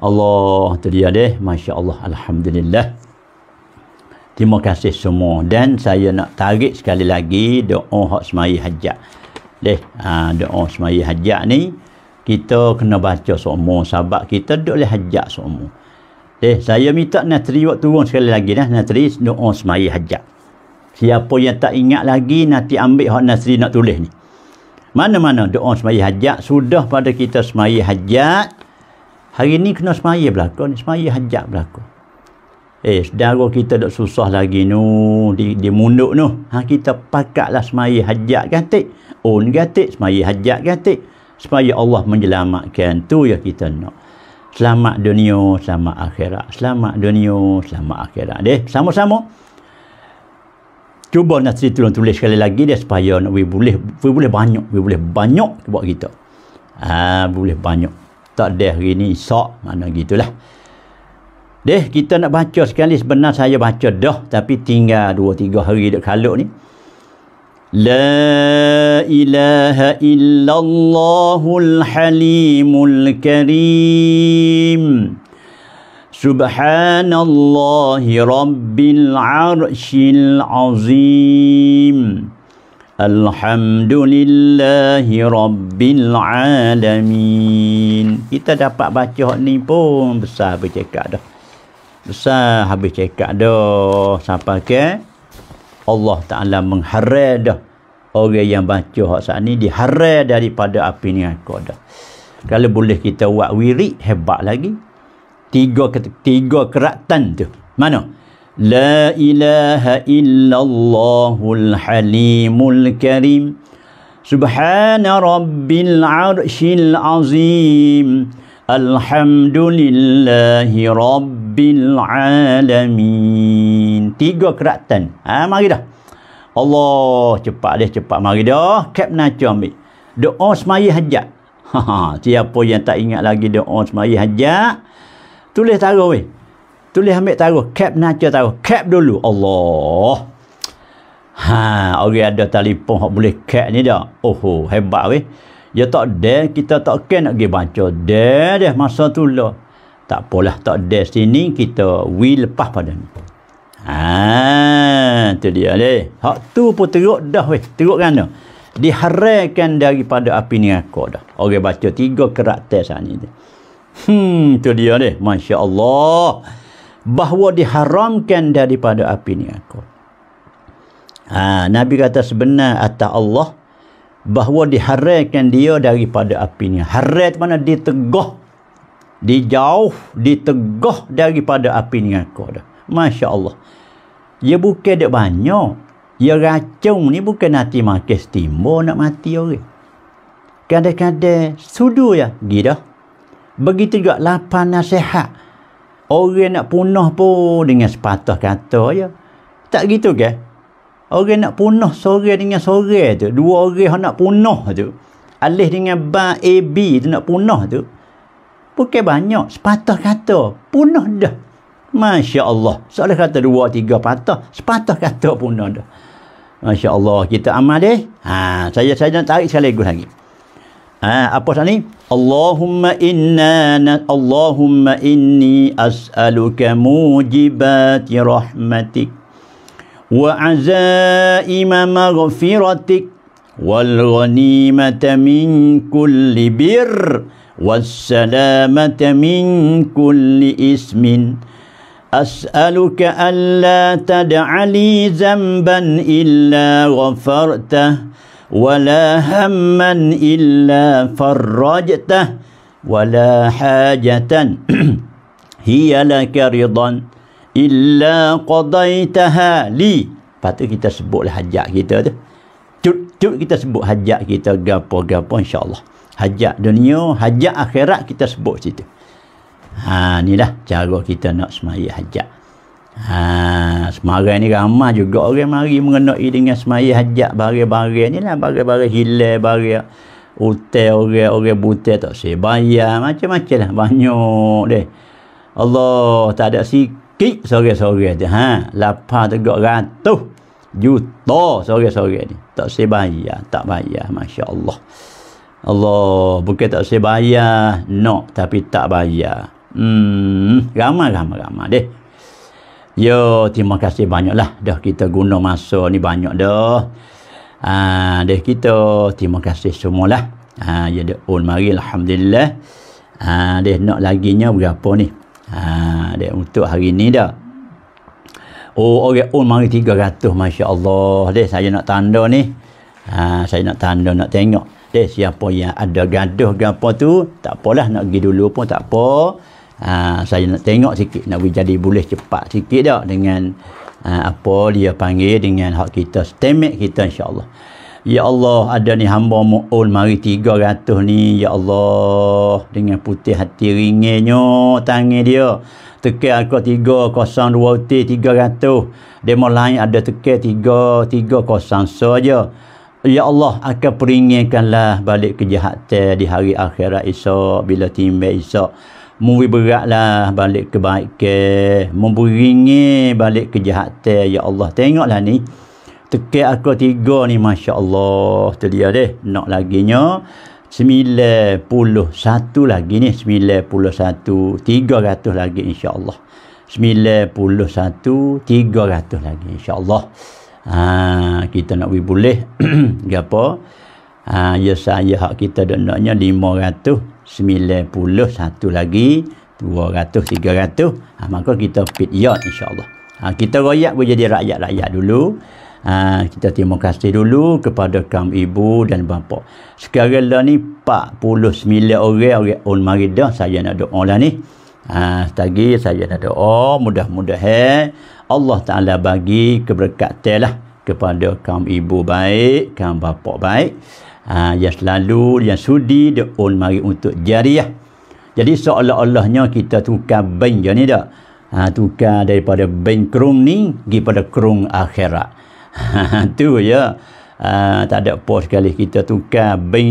Allah tadi ada Masya Allah Alhamdulillah Terima kasih semua Dan saya nak tarik sekali lagi Doa Hak Semayi Hajjah Deh, ha, doa semai hajat ni Kita kena baca semua Sahabat kita duduk oleh Hajjah semua Deh, saya minta Natri buat turun sekali lagi dah Natri doa semai hajat. Siapa yang tak ingat lagi Nanti ambil Hak Natri nak tulis ni mana-mana doa semai hajat sudah pada kita semai hajat Hari ni kena semaya berlaku ni. Semaya hajat berlaku. Eh, sedara kita dah susah lagi ni. Di, di munduk ni. Ha, kita pakatlah semaya hajat gantik. On gantik. Semaya hajat gantik. Supaya Allah menyelamatkan. tu ya kita nak. Selamat dunia, selamat akhirat. Selamat dunia, selamat akhirat. Eh, sama-sama. Cuba nak cerita tulis, tulis sekali lagi deh supaya nak boleh boleh boleh banyak, boleh banyak buat kita. Ah, ha, boleh banyak tak deh hari ni isak mana gitulah deh kita nak baca sekali sebenarnya saya baca dah tapi tinggal dua tiga hari dekat kaluk ni La ilaha illallahul halimul karim Subhanallahi rabbil arshil azim Alhamdulillahi Rabbil Alamin Kita dapat baca ni pun besar habis bercakap dah Besar habis cakap dah Sampai ke Allah Ta'ala mengharai dah Orang yang baca hak saat ni diharai daripada api ni aku dah Kalau boleh kita buat wirid hebat lagi Tiga, tiga keratan tu Mana? Mana? لا إله إلا الله الحليم الكريم سبحان رب العرش العظيم الحمد لله رب العالمين tiga keratan ha mari dah Allah cepat dah cepat mari dah kap naca ambil doa semayah hajat ha, siapa yang tak ingat lagi doa semayah hajat tulis taruh tulis ambil taruh cap naca taruh cap dulu Allah ha orang ada telefon hok boleh cap ni dah oh, oh hebat weh dia ya tak ada kita tak kena nak pergi baca dah dah masa tu lah tak apalah tak ada sini kita will lepas pada ni ha tu dia leh hok tu pun teruk dah weh teruk kan dah diharakan daripada api ni aku dah orang baca tiga kerak tes ni hmm tu dia leh masya-Allah bahawa diharamkan daripada api neraka. Ha, Nabi kata sebenar atas Allah bahawa diharamkan dia daripada api ni. Haram mana ditegah dijauh ditegah daripada api neraka dah. Masya-Allah. Ya bukan dia banyak. Ya racun ni bukan nanti makan setimba nak mati orang. Kadang-kadang sudu ya gitu. Begitu juga lapan nasihat orang nak punah pun dengan sepatah kata ya. Tak gitu ke? Orang nak punah sore dengan sore tu. Dua orang nak punah tu. Alih dengan ba A, e, B tu nak punah tu. Bukan banyak. Sepatah kata. Punah dah. Masya Allah. Soalnya kata dua, tiga patah. Sepatah kata punah dah. Masya Allah. Kita amal deh. Ha, saya, saya nak tarik sekali lagi. أبو ثاني اللهم إنا اللهم إني أسألك موجبات رحمتك وعزائم مغفرتك والغنيمة من كل بر والسلامة من كل اسم أسألك ألا تدع لي ذنبا إلا غفرته ولا هما إلا فرجته ولا حاجة هي لك رضا إلا قضيتها لي Lepas tu kita sebutlah hajat kita tu. Cut, cut kita sebut hajat kita gapo-gapo insyaAllah. Hajat dunia, hajat akhirat kita sebut situ. Ha, inilah cara kita nak semaya hajat. Ha, semarai ni ramai juga orang mari mengenai dengan semaya hajat barang-barang ni lah. Barang-barang hilal, barang utai orang, orang butai tak sebayar. Macam-macam lah. Banyak deh. Allah tak ada sikit sore-sore tu. Ha, lapar tu juga ratus juta sore-sore ni. Tak sebayar, tak bayar. Masya Allah. Allah bukan tak sebayar, nak no, tapi tak bayar. Hmm, ramai-ramai-ramai deh. Yo, terima kasih banyaklah. Dah kita guna masa ni banyak dah. Ha, dah kita terima kasih semualah. Ha, ya dah on mari alhamdulillah. Ha, dah nak laginya berapa ni? Ha, dah untuk hari ni dah. Oh, orang on mari 300 masya-Allah. Dah saya nak tanda ni. Ha, saya nak tanda nak tengok. Dah siapa yang ada gaduh gapo tu, tak apalah nak pergi dulu pun tak apa. Ha, saya nak tengok sikit nak jadi boleh cepat sikit tak dengan aa, ha, apa dia panggil dengan hak kita stemek kita insyaallah Ya Allah ada ni hamba mu'ul mari tiga 300 ni Ya Allah dengan putih hati ringinnya tangi dia tekan aku 302 uti 300 dia mau lain ada tiga 3 300 saja Ya Allah akan peringinkanlah balik kejahatan di hari akhirat esok bila timbe esok Mumbi beratlah balik kebaikan. Mumbi ringi balik kejahatan. Ya Allah. Tengoklah ni. Tekat aku tiga ni. Masya Allah. Terlihat deh. Nak laginya. Sembilan puluh satu lagi ni. Sembilan puluh satu. Tiga ratus lagi insya Allah. Sembilan puluh satu. Tiga ratus lagi insya Allah. Ha, kita nak boleh. Gapa? Ha, ya saya hak kita dan naknya lima ratus satu lagi 200 300 ha, maka kita pit yard insyaallah ha, kita royak boleh jadi rakyat-rakyat dulu ha, kita terima kasih dulu kepada kaum ibu dan bapa sekarang lah ni 49 orang orang on marida saya nak doa lah ni ha, tadi saya nak doa mudah-mudahan mudah Allah Ta'ala bagi keberkatan lah kepada kaum ibu baik kaum bapa baik yang ha, selalu yang sudi dia on mari untuk jariah jadi seolah-olahnya kita tukar bank je ni tak ha, tukar daripada bank kerung ni pergi pada kerung akhirat tu ya ha, tak ada pos sekali kita tukar bank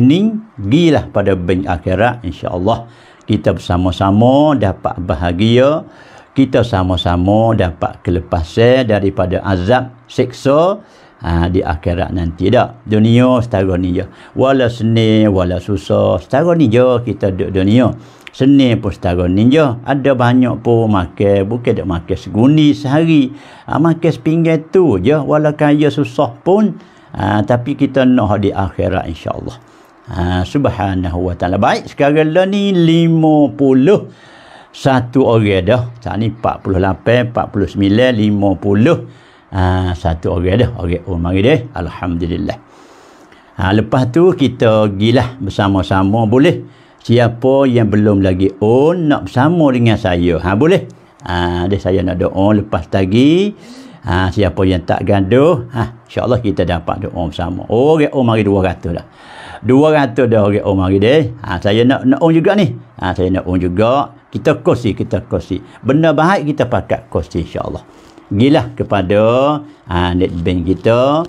ni lah pada bank akhirat insyaAllah kita bersama-sama dapat bahagia kita sama-sama dapat kelepasan daripada azab seksa ha, di akhirat nanti dak dunia setara ni je wala seni wala susah setara ni je kita duduk dunia seni pun setara ni je ada banyak pun makan bukan dak makan seguni sehari ha, makan sepinggan tu je wala kaya susah pun ha, tapi kita nak di akhirat insyaallah ha, subhanahu wa ta'ala baik sekarang lah ni lima puluh satu orang dah saat ni sembilan lima puluh ha, satu orang dah orang oh mari deh alhamdulillah ha, lepas tu kita gilah bersama-sama boleh siapa yang belum lagi oh nak bersama dengan saya ha boleh ha deh saya nak doa lepas tadi ha siapa yang tak gaduh ha insyaallah kita dapat doa bersama orang oh mari 200 dah 200 dah orang oh mari deh ha saya nak nak on juga ni ha saya nak on juga kita kosi kita kosi benda baik kita pakat kosi insyaallah gilah kepada ha, net bank kita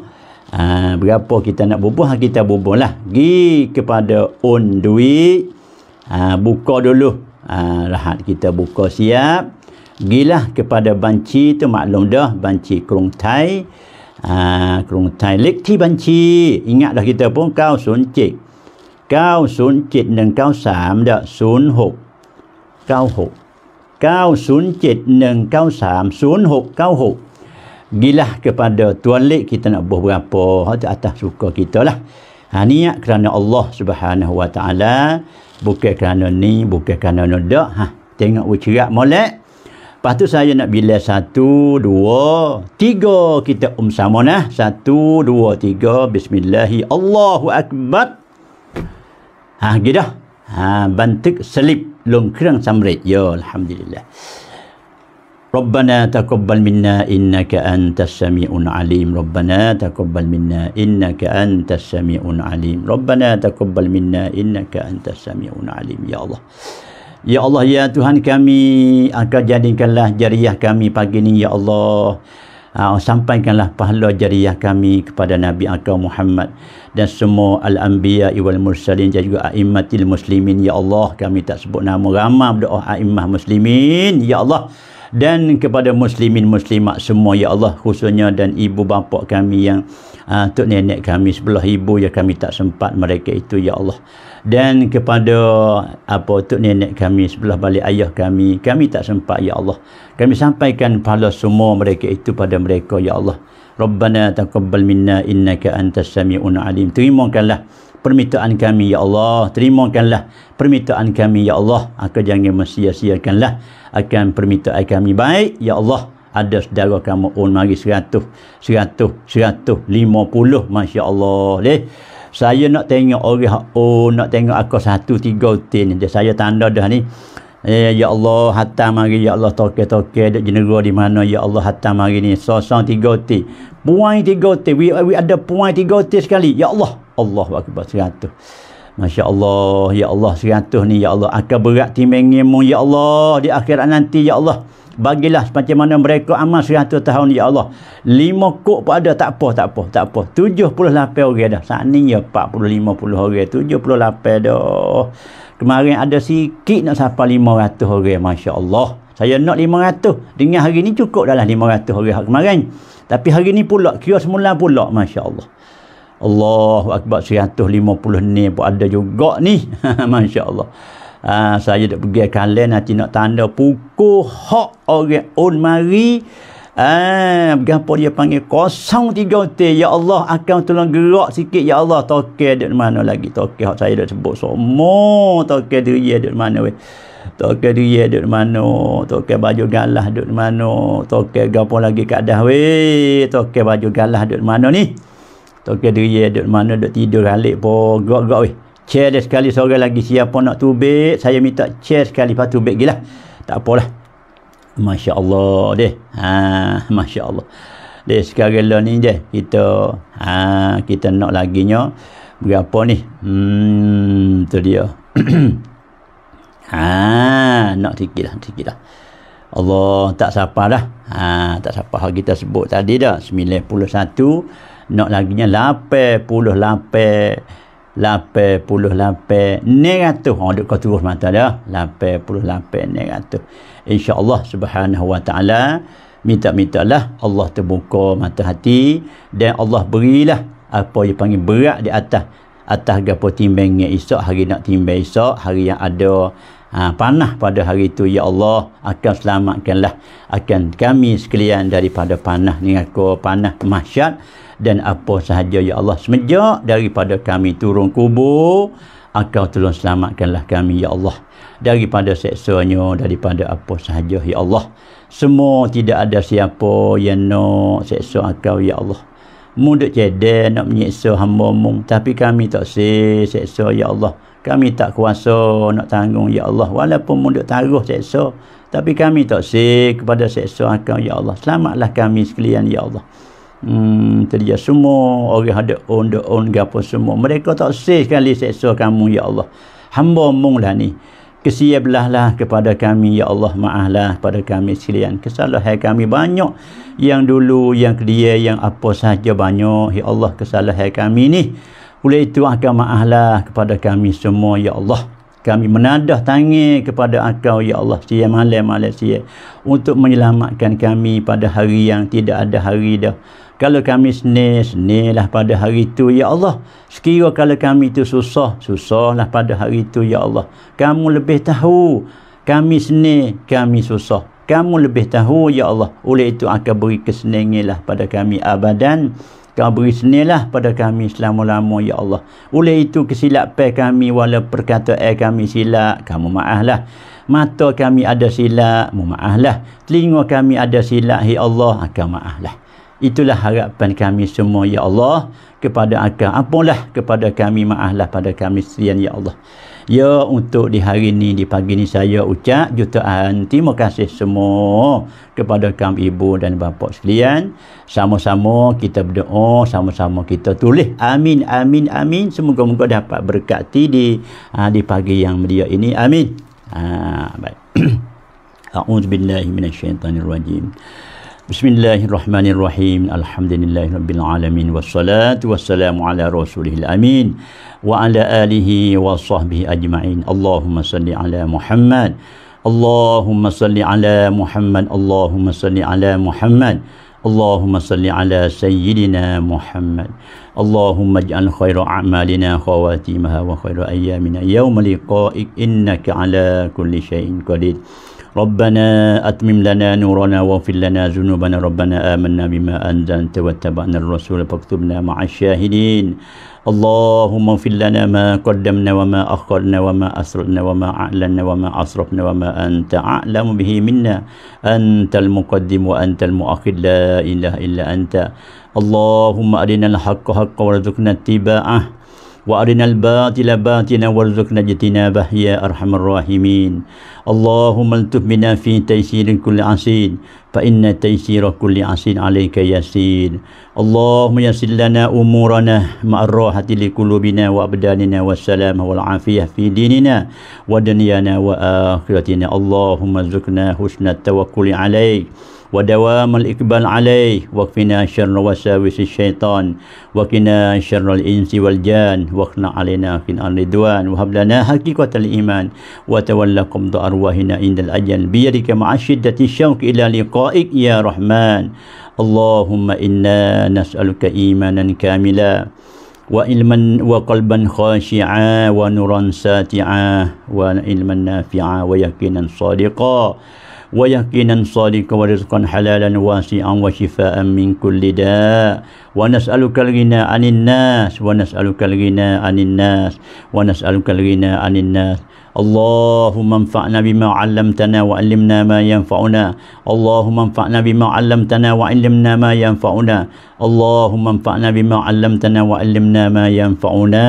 ha, berapa kita nak bubuh ah, kita bubuh lah pergi kepada own duit ha, buka dulu ha, rahat kita buka siap gilah kepada banci tu maklum dah banci kerung thai ha, kerung thai lekti banci ingat dah kita pun 907 907 dan kau sam dah sun huk 0171193606 gilah kepada tuan lik kita nak buah berapa hati atas suka kita lah ha, niat kerana Allah subhanahu wa ta'ala bukan kerana ni bukan kerana ni dak ha, tengok ucirak molek Lepas tu saya nak bila satu, dua, tiga kita um sama lah. Satu, dua, tiga. Bismillahi Allahu Akbar. Ha, gitu. Ha, bantik selip. ลงเครื่องสําเร็จยอลฮัมดุลิลลาห์ ربنا تقبل منا إنك أنت السميع العليم ربنا تقبل منا إنك أنت السميع العليم ربنا تقبل منا إنك أنت السميع العليم يا الله Ya Allah, Ya Tuhan kami, engkau jadikanlah jariah kami pagi ini, Ya Allah. sampaikanlah pahala jariah kami kepada Nabi engkau Muhammad dan semua al-anbiya wal mursalin dan juga a'immatil muslimin ya Allah kami tak sebut nama ramah, berdoa a'immah muslimin ya Allah dan kepada muslimin muslimat semua ya Allah khususnya dan ibu bapa kami yang uh, tok nenek kami sebelah ibu ya kami tak sempat mereka itu ya Allah dan kepada apa tu nenek kami sebelah balik ayah kami kami tak sempat ya Allah kami sampaikan pahala semua mereka itu pada mereka ya Allah Rabbana taqabbal minna innaka antas samiun alim. Terimakanlah permintaan kami ya Allah. Terimakanlah permintaan kami ya Allah. Aku jangan mensia-siakanlah akan permintaan kami. Baik ya Allah ada saudara kamu on oh, mari 100 100 150 masya-Allah leh saya nak tengok orang oh nak tengok aku satu tiga tin saya tanda dah ni Ya, ya, ya Allah hatta mari ya Allah toke toke dak jenera di mana ya Allah hatta mari ni sosong tiga ti puan tiga ti we, we ada puan tiga ti sekali ya Allah Allah akbar seratus Masya Allah ya Allah seratus ni ya Allah akan berat timengimu ya Allah di akhirat nanti ya Allah bagilah semacam mana mereka amal 100 tahun ya Allah lima kok pun ada tak apa tak apa tak apa 78 orang dah saat ni ya 40 50 orang 78 dah kemarin ada sikit nak lima 500 orang Masya Allah saya nak lima 500 dengan hari ni cukup dalam 500 orang hari kemarin tapi hari ni pula kira semula pula Masya Allah Allah Allahu lima puluh ni pun ada juga ni Masya Allah Uh, saya dah pergi kalian nanti nak tanda pukul hak orang on mari Ah, ha, gapo dia panggil kosong tiga te. Ya Allah, akan tolong gerak sikit ya Allah. toke dekat mana lagi? toke hak saya dah sebut semua. toke diri dia dekat mana we? Toke diri dia dekat mana? Toke baju galah dekat mana? Toke gapo lagi kat dah weh? Tokek baju galah dekat mana ni? Toke diri dia dekat mana? Dok tidur alik po gerak-gerak weh. Cair dia sekali seorang lagi siapa nak tubik saya minta cair sekali lepas tubik gila tak apalah Masya Allah deh ha, Masya Allah deh sekarang lah ni je kita ha, kita nak lagi laginya berapa ni hmm tu dia ha, nak sikit lah sikit lah Allah tak sabar dah ha, tak sabar hal kita sebut tadi dah 91 nak lagi laginya 88 lape puluh lape negatif orang duduk kau terus mata dah lape puluh lape negatif insyaAllah subhanahu wa ta'ala minta-minta lah Allah terbuka mata hati dan Allah berilah apa yang panggil berat di atas atas gapo timbangnya esok hari nak timbang esok hari yang ada ha, panah pada hari itu ya Allah akan selamatkanlah akan kami sekalian daripada panah ni aku panah masyad dan apa sahaja ya Allah semenjak daripada kami turun kubur engkau tolong selamatkanlah kami ya Allah daripada seksanya daripada apa sahaja ya Allah semua tidak ada siapa yang nak seksa engkau ya Allah Muda cedek nak menyiksa hamba mu tapi kami tak si seksa ya Allah kami tak kuasa nak tanggung ya Allah walaupun muda taruh seksa tapi kami tak si kepada seksa engkau ya Allah selamatlah kami sekalian ya Allah Hmm, terjah semua orang ada on the on gapo semua. Mereka tak seskan li seksa kamu ya Allah. Hamba mung lah ni. Kesiablah lah kepada kami ya Allah ma'ahlah kepada kami silian Kesalahan kami banyak yang dulu yang dia yang apa sahaja banyak ya Allah kesalahan kami ni. Oleh itu akan ma'ahlah kepada kami semua ya Allah. Kami menadah tangan kepada engkau ya Allah siya malam malam siya untuk menyelamatkan kami pada hari yang tidak ada hari dah kalau kami senis, senilah pada hari itu, Ya Allah. Sekira kalau kami itu susah, susahlah pada hari itu, Ya Allah. Kamu lebih tahu, kami senis, kami susah. Kamu lebih tahu, Ya Allah. Oleh itu, akan beri keseningilah pada kami abadan. Kau beri senilah pada kami selama-lama, Ya Allah. Oleh itu, kesilapan kami, walau perkataan kami silap, kamu maaflah. Mata kami ada silap, mu maaflah. Telinga kami ada silap, Ya Allah, akan maaflah. Itulah harapan kami semua ya Allah kepada akal apalah kepada kami maaflah pada kami sekalian ya Allah. Ya untuk di hari ini di pagi ini saya ucap jutaan terima kasih semua kepada kami ibu dan bapa sekalian. Sama-sama kita berdoa, sama-sama kita tulis amin amin amin semoga-moga dapat berkati di ah, di pagi yang mulia ini. Amin. Ah baik. A'udzubillahi minasyaitonirrajim. rajim. Bismillahirrahmanirrahim. Alhamdulillahirabbil alamin wassalatu wassalamu ala rasulil amin wa ala alihi wa sahbihi ajma'in. Allahumma salli ala Muhammad. Allahumma salli ala Muhammad. Allahumma salli ala Muhammad. Allahumma salli ala sayyidina Muhammad. Allahumma ij'al khaira a'malina khawatimaha wa khaira ayyamina yawma liqa'ik innaka ala kulli shay'in qadir. ربنا أتمم لنا نورنا وفل لنا ذنوبنا ربنا آمنا بما أنزلت واتبعنا الرسول فاكتبنا مع الشاهدين اللهم اغفر لنا ما قدمنا وما أخرنا وما أسررنا وما أعلنا وما أسرفنا وما أنت أعلم به منا أنت المقدم وأنت المؤخر لا إله إلا أنت اللهم أرنا الحق حقا وارزقنا اتباعه وأرنا الباطل باطلا وارزقنا اجتنابه يا أرحم الراحمين اللهم التف بنا في تيسير كل عسير فإن تيسير كل عسير عليك يسير اللهم يسر لنا أمورنا مع الراحة لقلوبنا وأبداننا والسلام والعافية في ديننا ودنيانا وآخرتنا اللهم ارزقنا حسن التوكل عليك ودوام الإقبال عليه وقفنا شر وساوس الشيطان وقنا شر الإنس والجان واقنا علينا في الرضوان وهب لنا حقيقة الإيمان وتولى قبض أرواحنا عند الأجل بيدك مع شدة الشوق إلى لقائك يا رحمن اللهم إنا نسألك إيمانا كاملا وعلما وقلبا خاشعا ونورا ساتعا وعلما نافعا ويقينا صادقا ويقينا صادقا ورزقا حلالا واسعا وشفاء من كل داء ونسألك الغنى عن الناس ونسألك الغنى عن الناس ونسألك الغنى عن الناس اللهم انفعنا بما علمتنا وعلمنا ما ينفعنا اللهم انفعنا بما علمتنا وعلمنا ما ينفعنا اللهم انفعنا بما علمتنا وعلمنا ما ينفعنا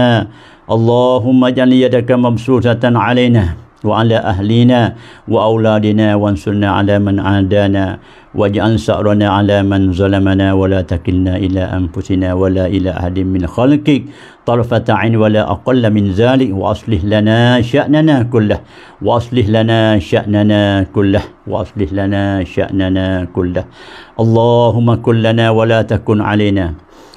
اللهم اجعل يدك مبسوطة علينا وعلى أهلنا وأولادنا وانصرنا على من عادانا واجعل سأرنا على من ظلمنا ولا تكلنا إلى أنفسنا ولا إلى أحد من خلقك طرفة عين ولا أقل من ذلك وأصلح لنا شأننا كله وأصلح لنا شأننا كله وأصلح لنا شأننا كله اللهم كلنا ولا تكن علينا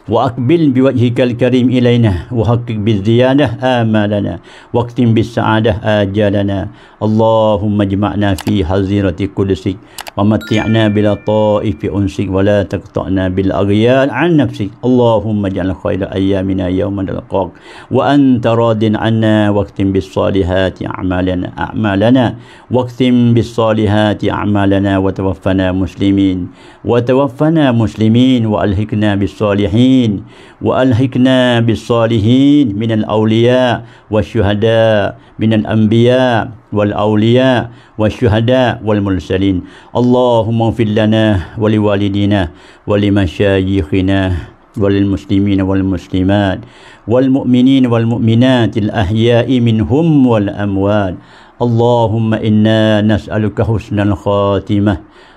وأقبل بوجهك الكريم إلينا وحقق بالزيادة آمالنا واختم بالسعادة آجالنا اللهم اجمعنا في حزيرة قدسك ومتعنا بلا طائف أنسك ولا تقطعنا بالأغيال عن نفسك اللهم اجعل خير أيامنا يوم نلقاك وأنت راض عنا واختم بالصالحات أعمالنا أعمالنا واختم بالصالحات أعمالنا وتوفنا مسلمين وتوفنا مسلمين وألهكنا بالصالحين الصالحين وألحقنا بالصالحين من الأولياء والشهداء من الأنبياء والأولياء والشهداء والمرسلين اللهم اغفر لنا ولوالدينا ولمشايخنا وللمسلمين والمسلمات والمؤمنين والمؤمنات الأحياء منهم والأموات اللهم إنا نسألك حسن الخاتمة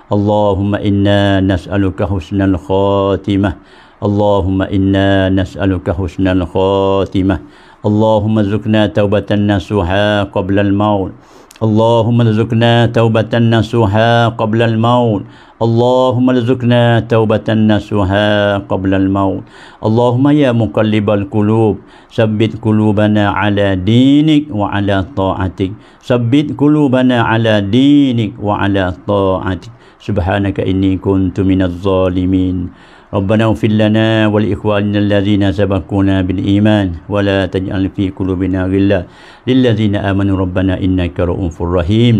اللهم إنا نسألك حسن الخاتمة Allahumma inna nas'aluka husnal khatimah Allahumma zukna taubatan nasuha qabla al-maut Allahumma zukna taubatan nasuha qabla al-maut Allahumma zukna taubatan nasuha qabla al-maut Allahumma ya al qulub sabbit qulubana ala dinik wa ala ta'atik sabbit qulubana ala dinik wa ala ta'atik subhanaka inni kuntu minaz zalimin ربنا اغفر لنا ولإخواننا الذين سبقونا بالإيمان ولا تجعل في قلوبنا غلا للذين آمنوا ربنا إنك رؤوف رحيم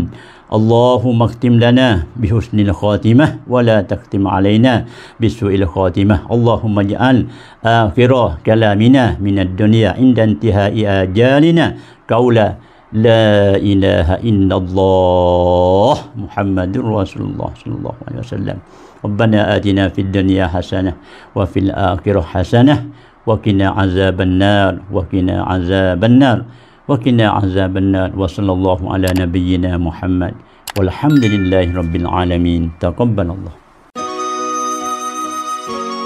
اللهم اختم لنا بحسن الخاتمة ولا تختم علينا بسوء الخاتمة اللهم اجعل آخر كلامنا من الدنيا عند انتهاء آجالنا قولا لا إله إلا الله محمد رسول الله صلى الله عليه وسلم ربنا آتنا في الدنيا حسنة وفي الآخرة حسنة وقنا عذاب النار وقنا عذاب النار وقنا عذاب النار وصلى الله على نبينا محمد والحمد لله رب العالمين تقبل الله